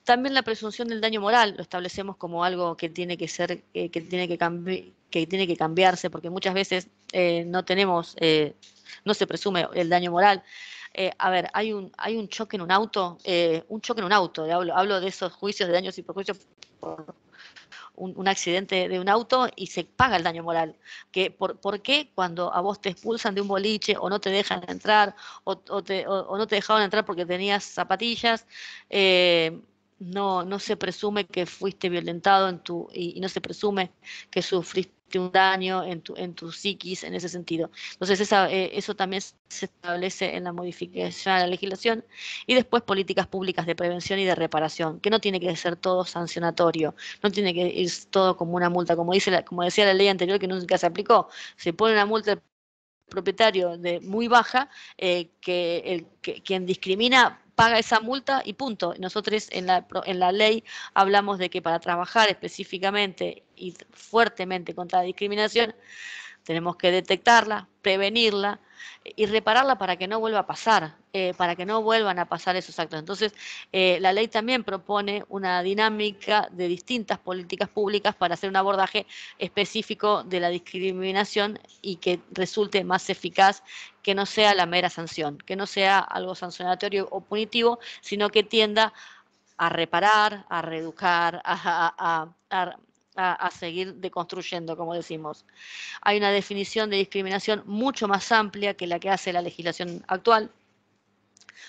S2: También la presunción del daño moral lo establecemos como algo que tiene que ser, eh, que tiene que, que tiene que cambiarse, porque muchas veces eh, no tenemos, eh, no se presume el daño moral. a ver, hay un, hay un choque en un auto, un choque en un auto, hablo, hablo de esos juicios de daños y perjuicios por un, accidente de un auto y se paga el daño moral. Que, por, qué cuando a vos te expulsan de un boliche o no te dejan entrar o, te, o, no te dejaban entrar porque tenías zapatillas? Eh, no, no se presume que fuiste violentado en tu, y no se presume que sufriste un daño en tu, en tu psiquis en ese sentido. Entonces eh, eso también se establece en la modificación de la legislación y después políticas públicas de prevención y de reparación, que no tiene que ser todo sancionatorio, no tiene que ir todo como una multa, como, dice la, como decía la ley anterior que nunca se aplicó, se pone una multa propietario de muy baja eh, que, el, que quien discrimina paga esa multa y punto. Nosotros en la, en la ley hablamos de que para trabajar específicamente y fuertemente contra la discriminación tenemos que detectarla, prevenirla y repararla para que no vuelva a pasar, eh, para que no vuelvan a pasar esos actos. Entonces, eh, la ley también propone una dinámica de distintas políticas públicas para hacer un abordaje específico de la discriminación y que resulte más eficaz, que no sea la mera sanción, que no sea algo sancionatorio o punitivo, sino que tienda a reparar, a reeducar, a a, seguir deconstruyendo, como decimos. Hay una definición de discriminación mucho más amplia que la que hace la legislación actual.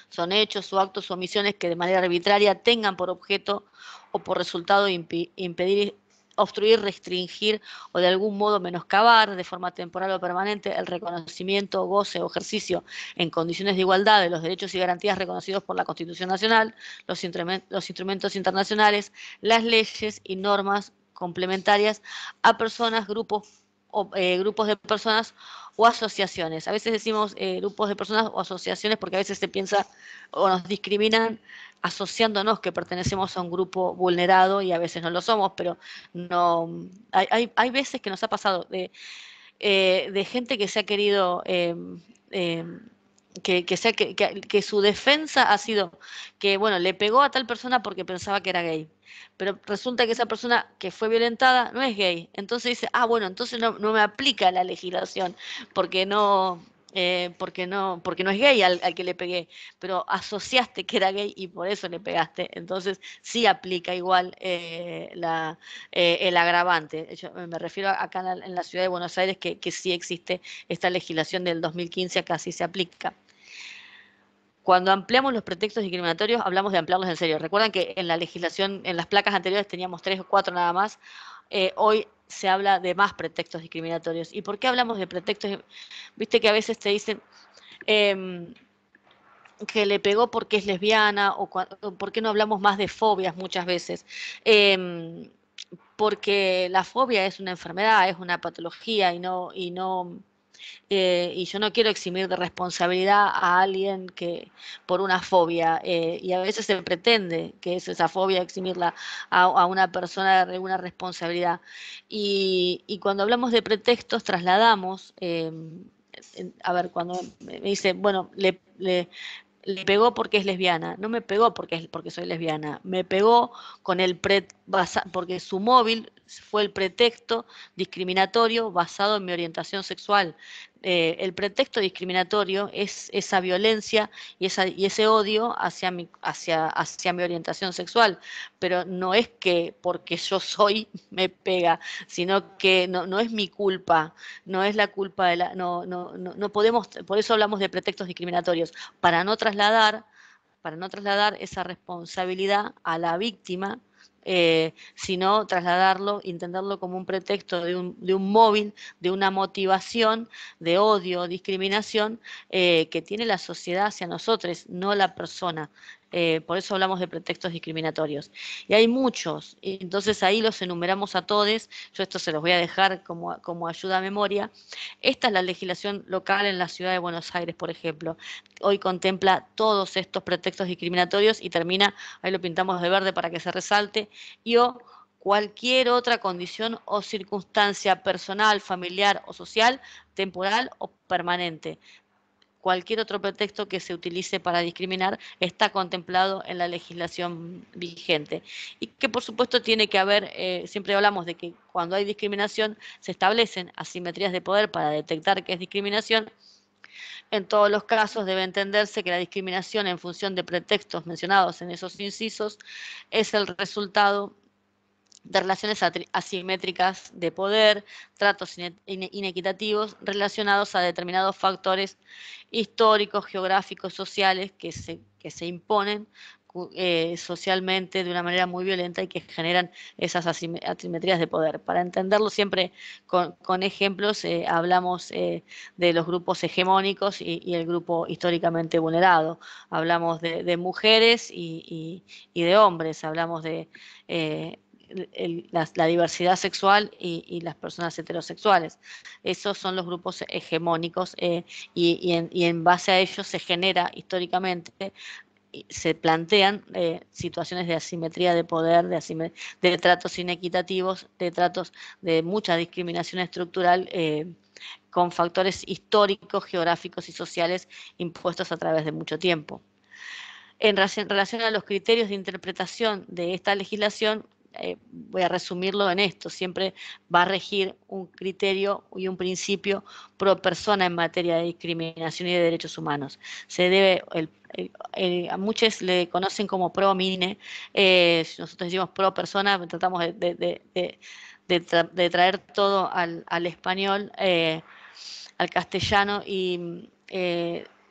S2: Son hechos o actos o omisiones que de manera arbitraria tengan por objeto o por resultado impedir obstruir, restringir o de algún modo menoscabar de forma temporal o permanente el reconocimiento, goce o ejercicio en condiciones de igualdad de los derechos y garantías reconocidos por la Constitución Nacional, los, instrumentos internacionales, las leyes y normas complementarias a personas, grupos o, eh, grupos de personas o asociaciones. A veces decimos eh, grupos de personas o asociaciones porque a veces se piensa o nos discriminan asociándonos que pertenecemos a un grupo vulnerado y a veces no lo somos, pero no hay, hay, hay veces que nos ha pasado de, eh, de gente que se ha querido em, em, que, que, sea, que, su defensa ha sido que, bueno, le pegó a tal persona porque pensaba que era gay. Pero resulta que esa persona que fue violentada no es gay. Entonces dice, ah, bueno, entonces no, me aplica la legislación porque no, eh, porque, no, porque no es gay al, que le pegué. Pero asociaste que era gay y por eso le pegaste. Entonces sí aplica igual eh, la, eh, el agravante. me refiero acá en la, en la, ciudad de Buenos Aires que, que sí existe esta legislación del 2015, acá sí se aplica. Cuando ampliamos los pretextos discriminatorios, hablamos de ampliarlos en serio. Recuerdan que en la legislación, en las placas anteriores teníamos tres o cuatro nada más. Eh, hoy se habla de más pretextos discriminatorios. ¿Y por qué hablamos de pretextos? Viste que a veces te dicen em, que le pegó porque es lesbiana o, por qué no hablamos más de fobias muchas veces. Em, porque la fobia es una enfermedad, es una patología y no, y no eh, y yo no quiero eximir de responsabilidad a alguien que por una fobia, eh, y a veces se pretende que es esa fobia eximirla a, una persona de alguna responsabilidad. Y, cuando hablamos de pretextos, trasladamos... Eh, a ver, cuando me dice, bueno, le, le pegó porque es lesbiana, no me pegó porque, es, porque soy lesbiana, me pegó con el pre, porque su móvil fue el pretexto discriminatorio basado en mi orientación sexual. Eh, el pretexto discriminatorio es esa violencia y, ese odio hacia mi, hacia, hacia mi orientación sexual, pero no es que porque yo soy <laughs> me pega, sino que no, es mi culpa, no es la culpa de la... No, no, no, no podemos, por eso hablamos de pretextos discriminatorios, para no trasladar para no trasladar esa responsabilidad a la víctima eh, sino trasladarlo, intentarlo como un pretexto de un, móvil, de una motivación de odio, discriminación eh, que tiene la sociedad hacia nosotros, no la persona. Eh, por eso hablamos de pretextos discriminatorios. Y hay muchos, entonces ahí los enumeramos a todos, yo esto se los voy a dejar como, como ayuda a memoria. Esta es la legislación local en la ciudad de Buenos Aires, por ejemplo. Hoy contempla todos estos pretextos discriminatorios y termina, ahí lo pintamos de verde para que se resalte, y o cualquier otra condición o circunstancia personal, familiar o social, temporal o permanente, cualquier otro pretexto que se utilice para discriminar está contemplado en la legislación vigente. Y que por supuesto tiene que haber, eh, siempre hablamos de que cuando hay discriminación se establecen asimetrías de poder para detectar que es discriminación. En todos los casos debe entenderse que la discriminación en función de pretextos mencionados en esos incisos es el resultado de relaciones asimétricas de poder, tratos inequitativos relacionados a determinados factores históricos, geográficos, sociales que se, se imponen eh, socialmente de una manera muy violenta y que generan esas asimetrías de poder. Para entenderlo siempre con, ejemplos, eh, hablamos eh, de los grupos hegemónicos y, el grupo históricamente vulnerado. Hablamos de, mujeres y, de hombres, hablamos de la, diversidad sexual y, las personas heterosexuales. Esos son los grupos hegemónicos eh, y, en, base a ellos se genera históricamente se plantean eh, situaciones de asimetría de poder, de, tratos inequitativos, de tratos de mucha discriminación estructural eh, con factores históricos, geográficos y sociales impuestos a través de mucho tiempo. En relación a los criterios de interpretación de esta legislación, eh, voy a resumirlo en esto, siempre va a regir un criterio y un principio pro persona en materia de discriminación y de derechos humanos. Se debe, a muchos le conocen como pro mine, eh, nosotros decimos pro persona, tratamos de, traer todo al, español, eh, al castellano y...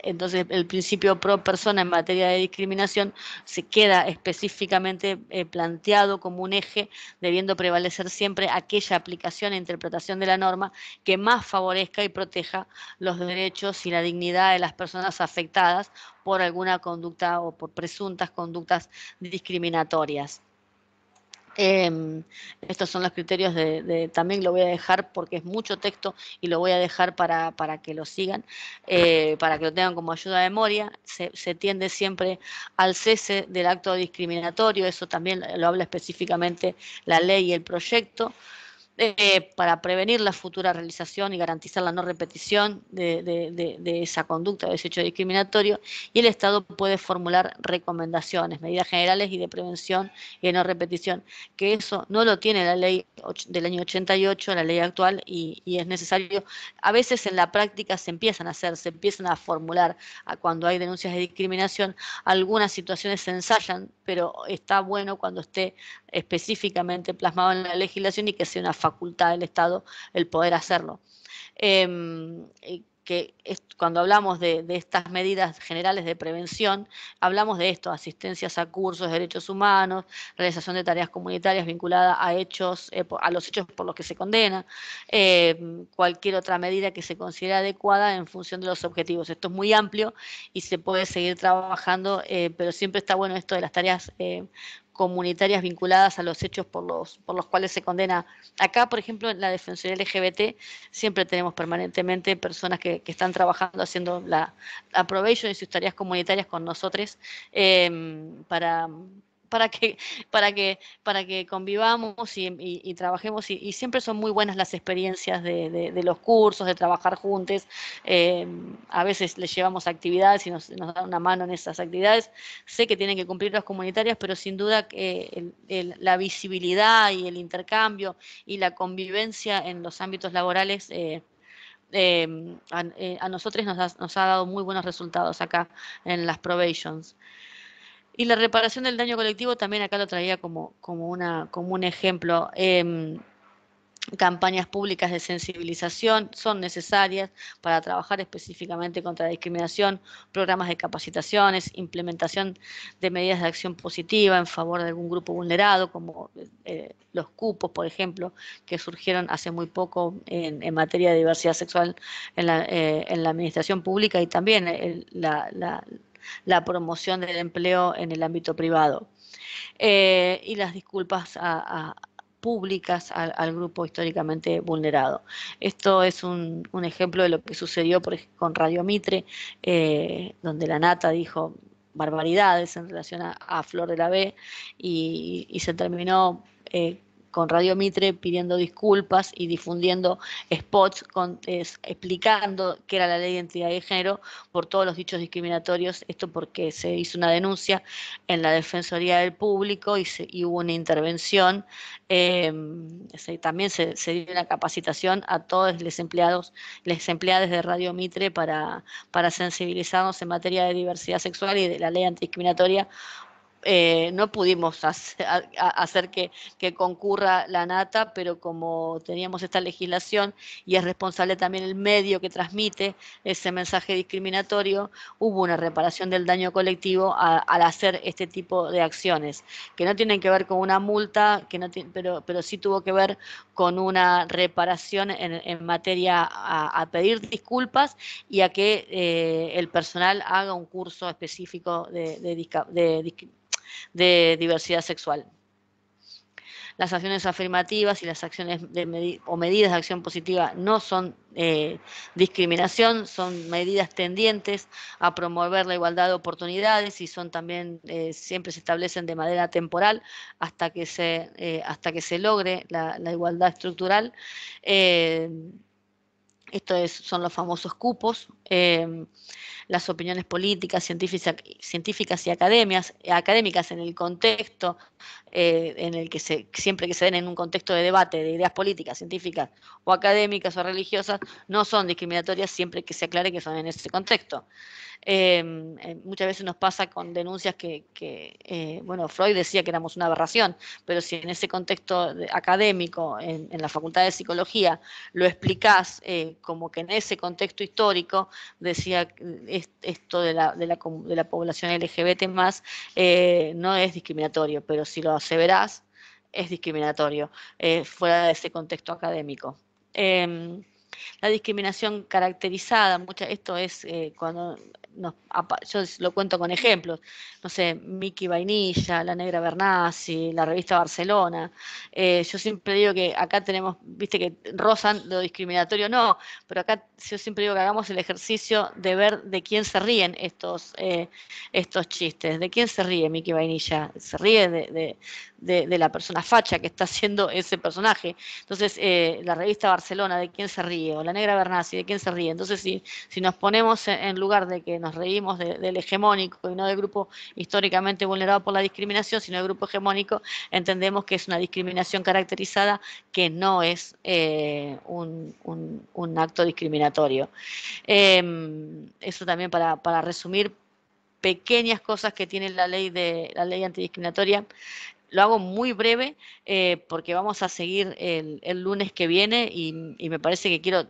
S2: Entonces, el principio pro persona en materia de discriminación se queda específicamente eh, planteado como un eje, debiendo prevalecer siempre aquella aplicación e interpretación de la norma que más favorezca y proteja los derechos y la dignidad de las personas afectadas por alguna conducta o por presuntas conductas discriminatorias. Eh, estos son los criterios de, también lo voy a dejar porque es mucho texto y lo voy a dejar para, para que lo sigan, eh, para que lo tengan como ayuda de memoria. se, tiende siempre al cese del acto discriminatorio, eso también lo habla específicamente la ley y el proyecto. Eh, para prevenir la futura realización y garantizar la no repetición de, esa conducta de ese hecho discriminatorio, y el Estado puede formular recomendaciones, medidas generales y de prevención y de no repetición, que eso no lo tiene la ley del año 88, la ley actual, y, es necesario, a veces en la práctica se empiezan a hacer, se empiezan a formular, cuando hay denuncias de discriminación, algunas situaciones se ensayan, pero está bueno cuando esté específicamente plasmado en la legislación y que sea una facultad del Estado el poder hacerlo. Em, eh, que cuando hablamos de, estas medidas generales de prevención, hablamos de esto, asistencias a cursos, derechos humanos, realización de tareas comunitarias vinculadas a hechos, eh, a los hechos por los que se condena, em, cualquier otra medida que se considere adecuada en función de los objetivos. Esto es muy amplio y se puede seguir trabajando, eh, pero siempre está bueno esto de las tareas em, comunitarias vinculadas a los hechos por los, por los cuales se condena. Acá, por ejemplo, en la Defensoría LGBT siempre tenemos permanentemente personas que, están trabajando, haciendo la aprovecho de sus tareas comunitarias con nosotros eh, para para que, para que, para que convivamos y, trabajemos. Y, siempre son muy buenas las experiencias de, los cursos, de trabajar juntos. Em, a veces les llevamos actividades y nos, dan una mano en esas actividades. Sé que tienen que cumplir las comunitarias, pero sin duda que la visibilidad y el intercambio y la convivencia en los ámbitos laborales. Eh, em, eh, a, nosotros nos ha, nos ha, dado muy buenos resultados acá en las probations. Y la reparación del daño colectivo también acá lo traía como, como, una, como un ejemplo. Em, campañas públicas de sensibilización son necesarias para trabajar específicamente contra la discriminación, programas de capacitaciones, implementación de medidas de acción positiva en favor de algún grupo vulnerado, como eh, los cupos, por ejemplo, que surgieron hace muy poco en, materia de diversidad sexual en la, eh, administración pública y también eh, la la promoción del empleo en el ámbito privado. Eh, y las disculpas públicas al, grupo históricamente vulnerado. Esto es un, ejemplo de lo que sucedió con Radio Mitre, eh, donde la Nata dijo barbaridades en relación a, Flor de la B y, se terminó con... Eh, con Radio Mitre pidiendo disculpas y difundiendo spots explicando que era la ley de identidad de género por todos los dichos discriminatorios. Esto porque se hizo una denuncia en la Defensoría del Público y, hubo una intervención. Em, también se, dio una capacitación a todos los empleados, las empleadas de Radio Mitre para, para sensibilizarnos en materia de diversidad sexual y de la ley antidiscriminatoria eh, no pudimos hacer, que, concurra la nata, pero como teníamos esta legislación y es responsable también el medio que transmite ese mensaje discriminatorio, hubo una reparación del daño colectivo al hacer este tipo de acciones, que no tienen que ver con una multa, que no pero, pero sí tuvo que ver con una reparación en, materia a, pedir disculpas y a que eh, el personal haga un curso específico de, de, de de diversidad sexual. Las acciones afirmativas y las acciones de o medidas de acción positiva no son eh, discriminación, son medidas tendientes a promover la igualdad de oportunidades y son también, eh, siempre se establecen de manera temporal hasta que se, eh, hasta que se logre la igualdad estructural esto es, son los famosos cupos, em, las opiniones políticas, científicas y academias, académicas en el contexto, eh, en el que se, siempre que se den en un contexto de debate de ideas políticas, científicas o académicas o religiosas, no son discriminatorias siempre que se aclare que son en ese contexto. Em, eh, muchas veces nos pasa con denuncias que, eh, bueno, Freud decía que éramos una aberración, pero si en ese contexto académico, en, la Facultad de Psicología, lo explicás eh, como que en ese contexto histórico, decía esto de la, población LGBT más, no es discriminatorio, pero si lo aseverás, es discriminatorio, fuera de ese contexto académico. Em, la discriminación caracterizada, mucha, esto es cuando yo lo cuento con ejemplos, no sé, Mickey Vainilla, La Negra Bernasi, la revista Barcelona. Eh, yo siempre digo que acá tenemos, viste que rozan lo discriminatorio, no, pero acá yo siempre digo que hagamos el ejercicio de ver de quién se ríen estos, eh, estos chistes, de quién se ríe Mickey Vainilla, se ríe de, la persona facha que está haciendo ese personaje. Entonces, eh, la revista Barcelona, ¿de quién se ríe? O La Negra Bernasi, ¿de quién se ríe? Entonces, si, si nos ponemos en lugar de que nos reímos del hegemónico y no del grupo históricamente vulnerado por la discriminación, sino del grupo hegemónico, entendemos que es una discriminación caracterizada que no es eh, un, acto discriminatorio. Em, eso también para, resumir pequeñas cosas que tiene la ley de la ley antidiscriminatoria lo hago muy breve eh, porque vamos a seguir el, lunes que viene y, me parece que quiero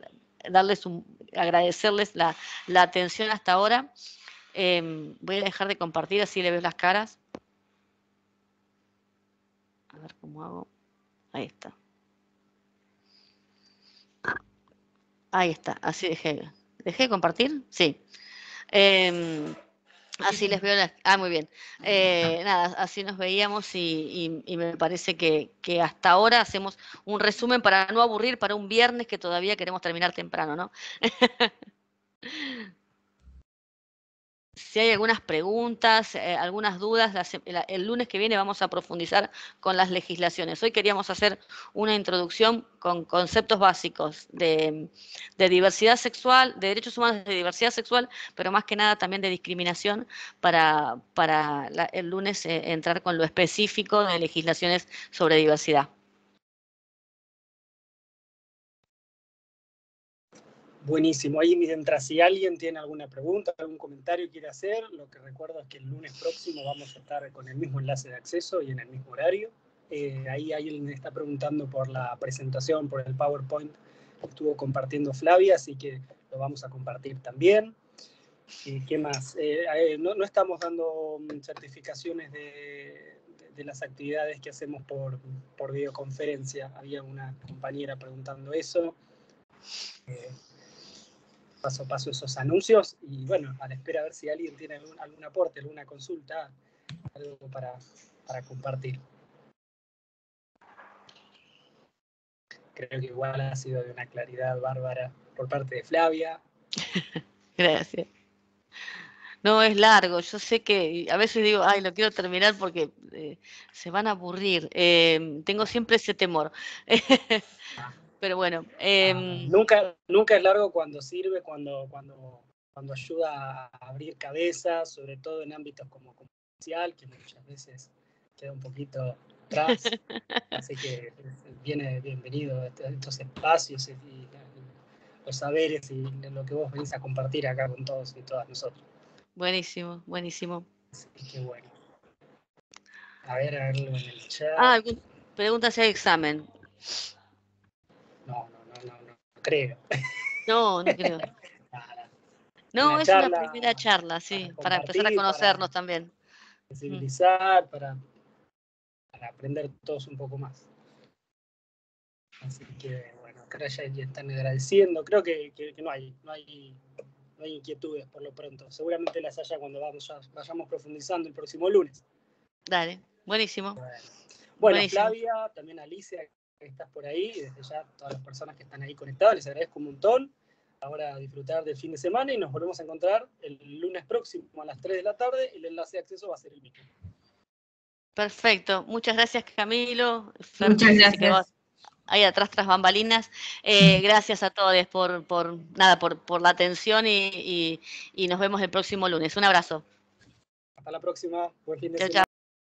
S2: darles un, agradecerles la, la atención hasta ahora. Em, voy a dejar de compartir así le veo las caras. A ver cómo hago. Ahí está. Ahí está, así dejé. ¿Dejé de compartir? Sí. Em, Así les <laughs> veo Ah, muy bien. Eh, nada, así nos veíamos y, me parece que, que, hasta ahora hacemos un resumen para no aburrir para un viernes que todavía queremos terminar temprano, ¿no? <laughs> si hay algunas preguntas, eh, algunas dudas, el, lunes que viene vamos a profundizar con las legislaciones. Hoy queríamos hacer una introducción con conceptos básicos de, diversidad sexual, de derechos humanos de diversidad sexual, pero más que nada también de discriminación para, el lunes eh, entrar con lo específico de legislaciones sobre diversidad.
S1: Buenísimo. Ahí mientras si alguien tiene alguna pregunta, algún comentario quiere hacer, lo que recuerdo es que el lunes próximo vamos a estar con el mismo enlace de acceso y en el mismo horario. Eh, ahí alguien está preguntando por la presentación, por el PowerPoint que estuvo compartiendo Flavia, así que lo vamos a compartir también. qué más? Eh, eh, no, no, estamos dando mm, certificaciones de, de, las actividades que hacemos por, por videoconferencia. Había una compañera preguntando eso. Eh, paso a paso esos anuncios y bueno, a la espera a ver si alguien tiene algún, aporte, alguna consulta, algo para, compartir. Creo que igual ha sido de una claridad bárbara por parte de Flavia.
S2: <laughs> Gracias. No, es largo. Yo sé que a veces digo, ay, lo quiero terminar porque eh, se van a aburrir. Eh, tengo siempre ese temor. <laughs> Ah pero bueno. Em, nunca,
S1: nunca es largo cuando sirve, cuando, cuando, cuando ayuda a abrir cabezas, sobre todo en ámbitos como comercial, que muchas veces queda un poquito atrás. <laughs> Así que viene bienvenido a este, estos espacios y los saberes y lo que vos venís a compartir acá con todos y todas nosotros.
S2: Buenísimo, buenísimo.
S1: Así que bueno. A ver, a verlo en el chat. Ah,
S2: preguntas si hay examen creo. No, no creo. <laughs>
S1: no, es una primera
S2: charla, sí, para, empezar a conocernos para también. Sensibilizar, para, aprender todos
S1: un poco más. Así que, bueno, creo que ya están agradeciendo. Creo que, no, hay, inquietudes por lo pronto. Seguramente las haya cuando vamos, vayamos profundizando el próximo lunes.
S2: Dale, buenísimo. Bueno, Claudia,
S1: también Alicia, que estás por ahí, y desde ya todas las personas que están ahí conectadas, les agradezco un montón. Ahora a disfrutar del fin de semana y nos volvemos a encontrar el lunes próximo a las 3 de la tarde. El enlace de
S2: acceso va a ser el mismo. Perfecto, muchas gracias Camilo. muchas gracias. Ahí atrás tras bambalinas. Eh, gracias a todos por, nada, por, por la atención y, nos vemos el próximo lunes. Un abrazo.
S1: Hasta la próxima. Buen fin de semana.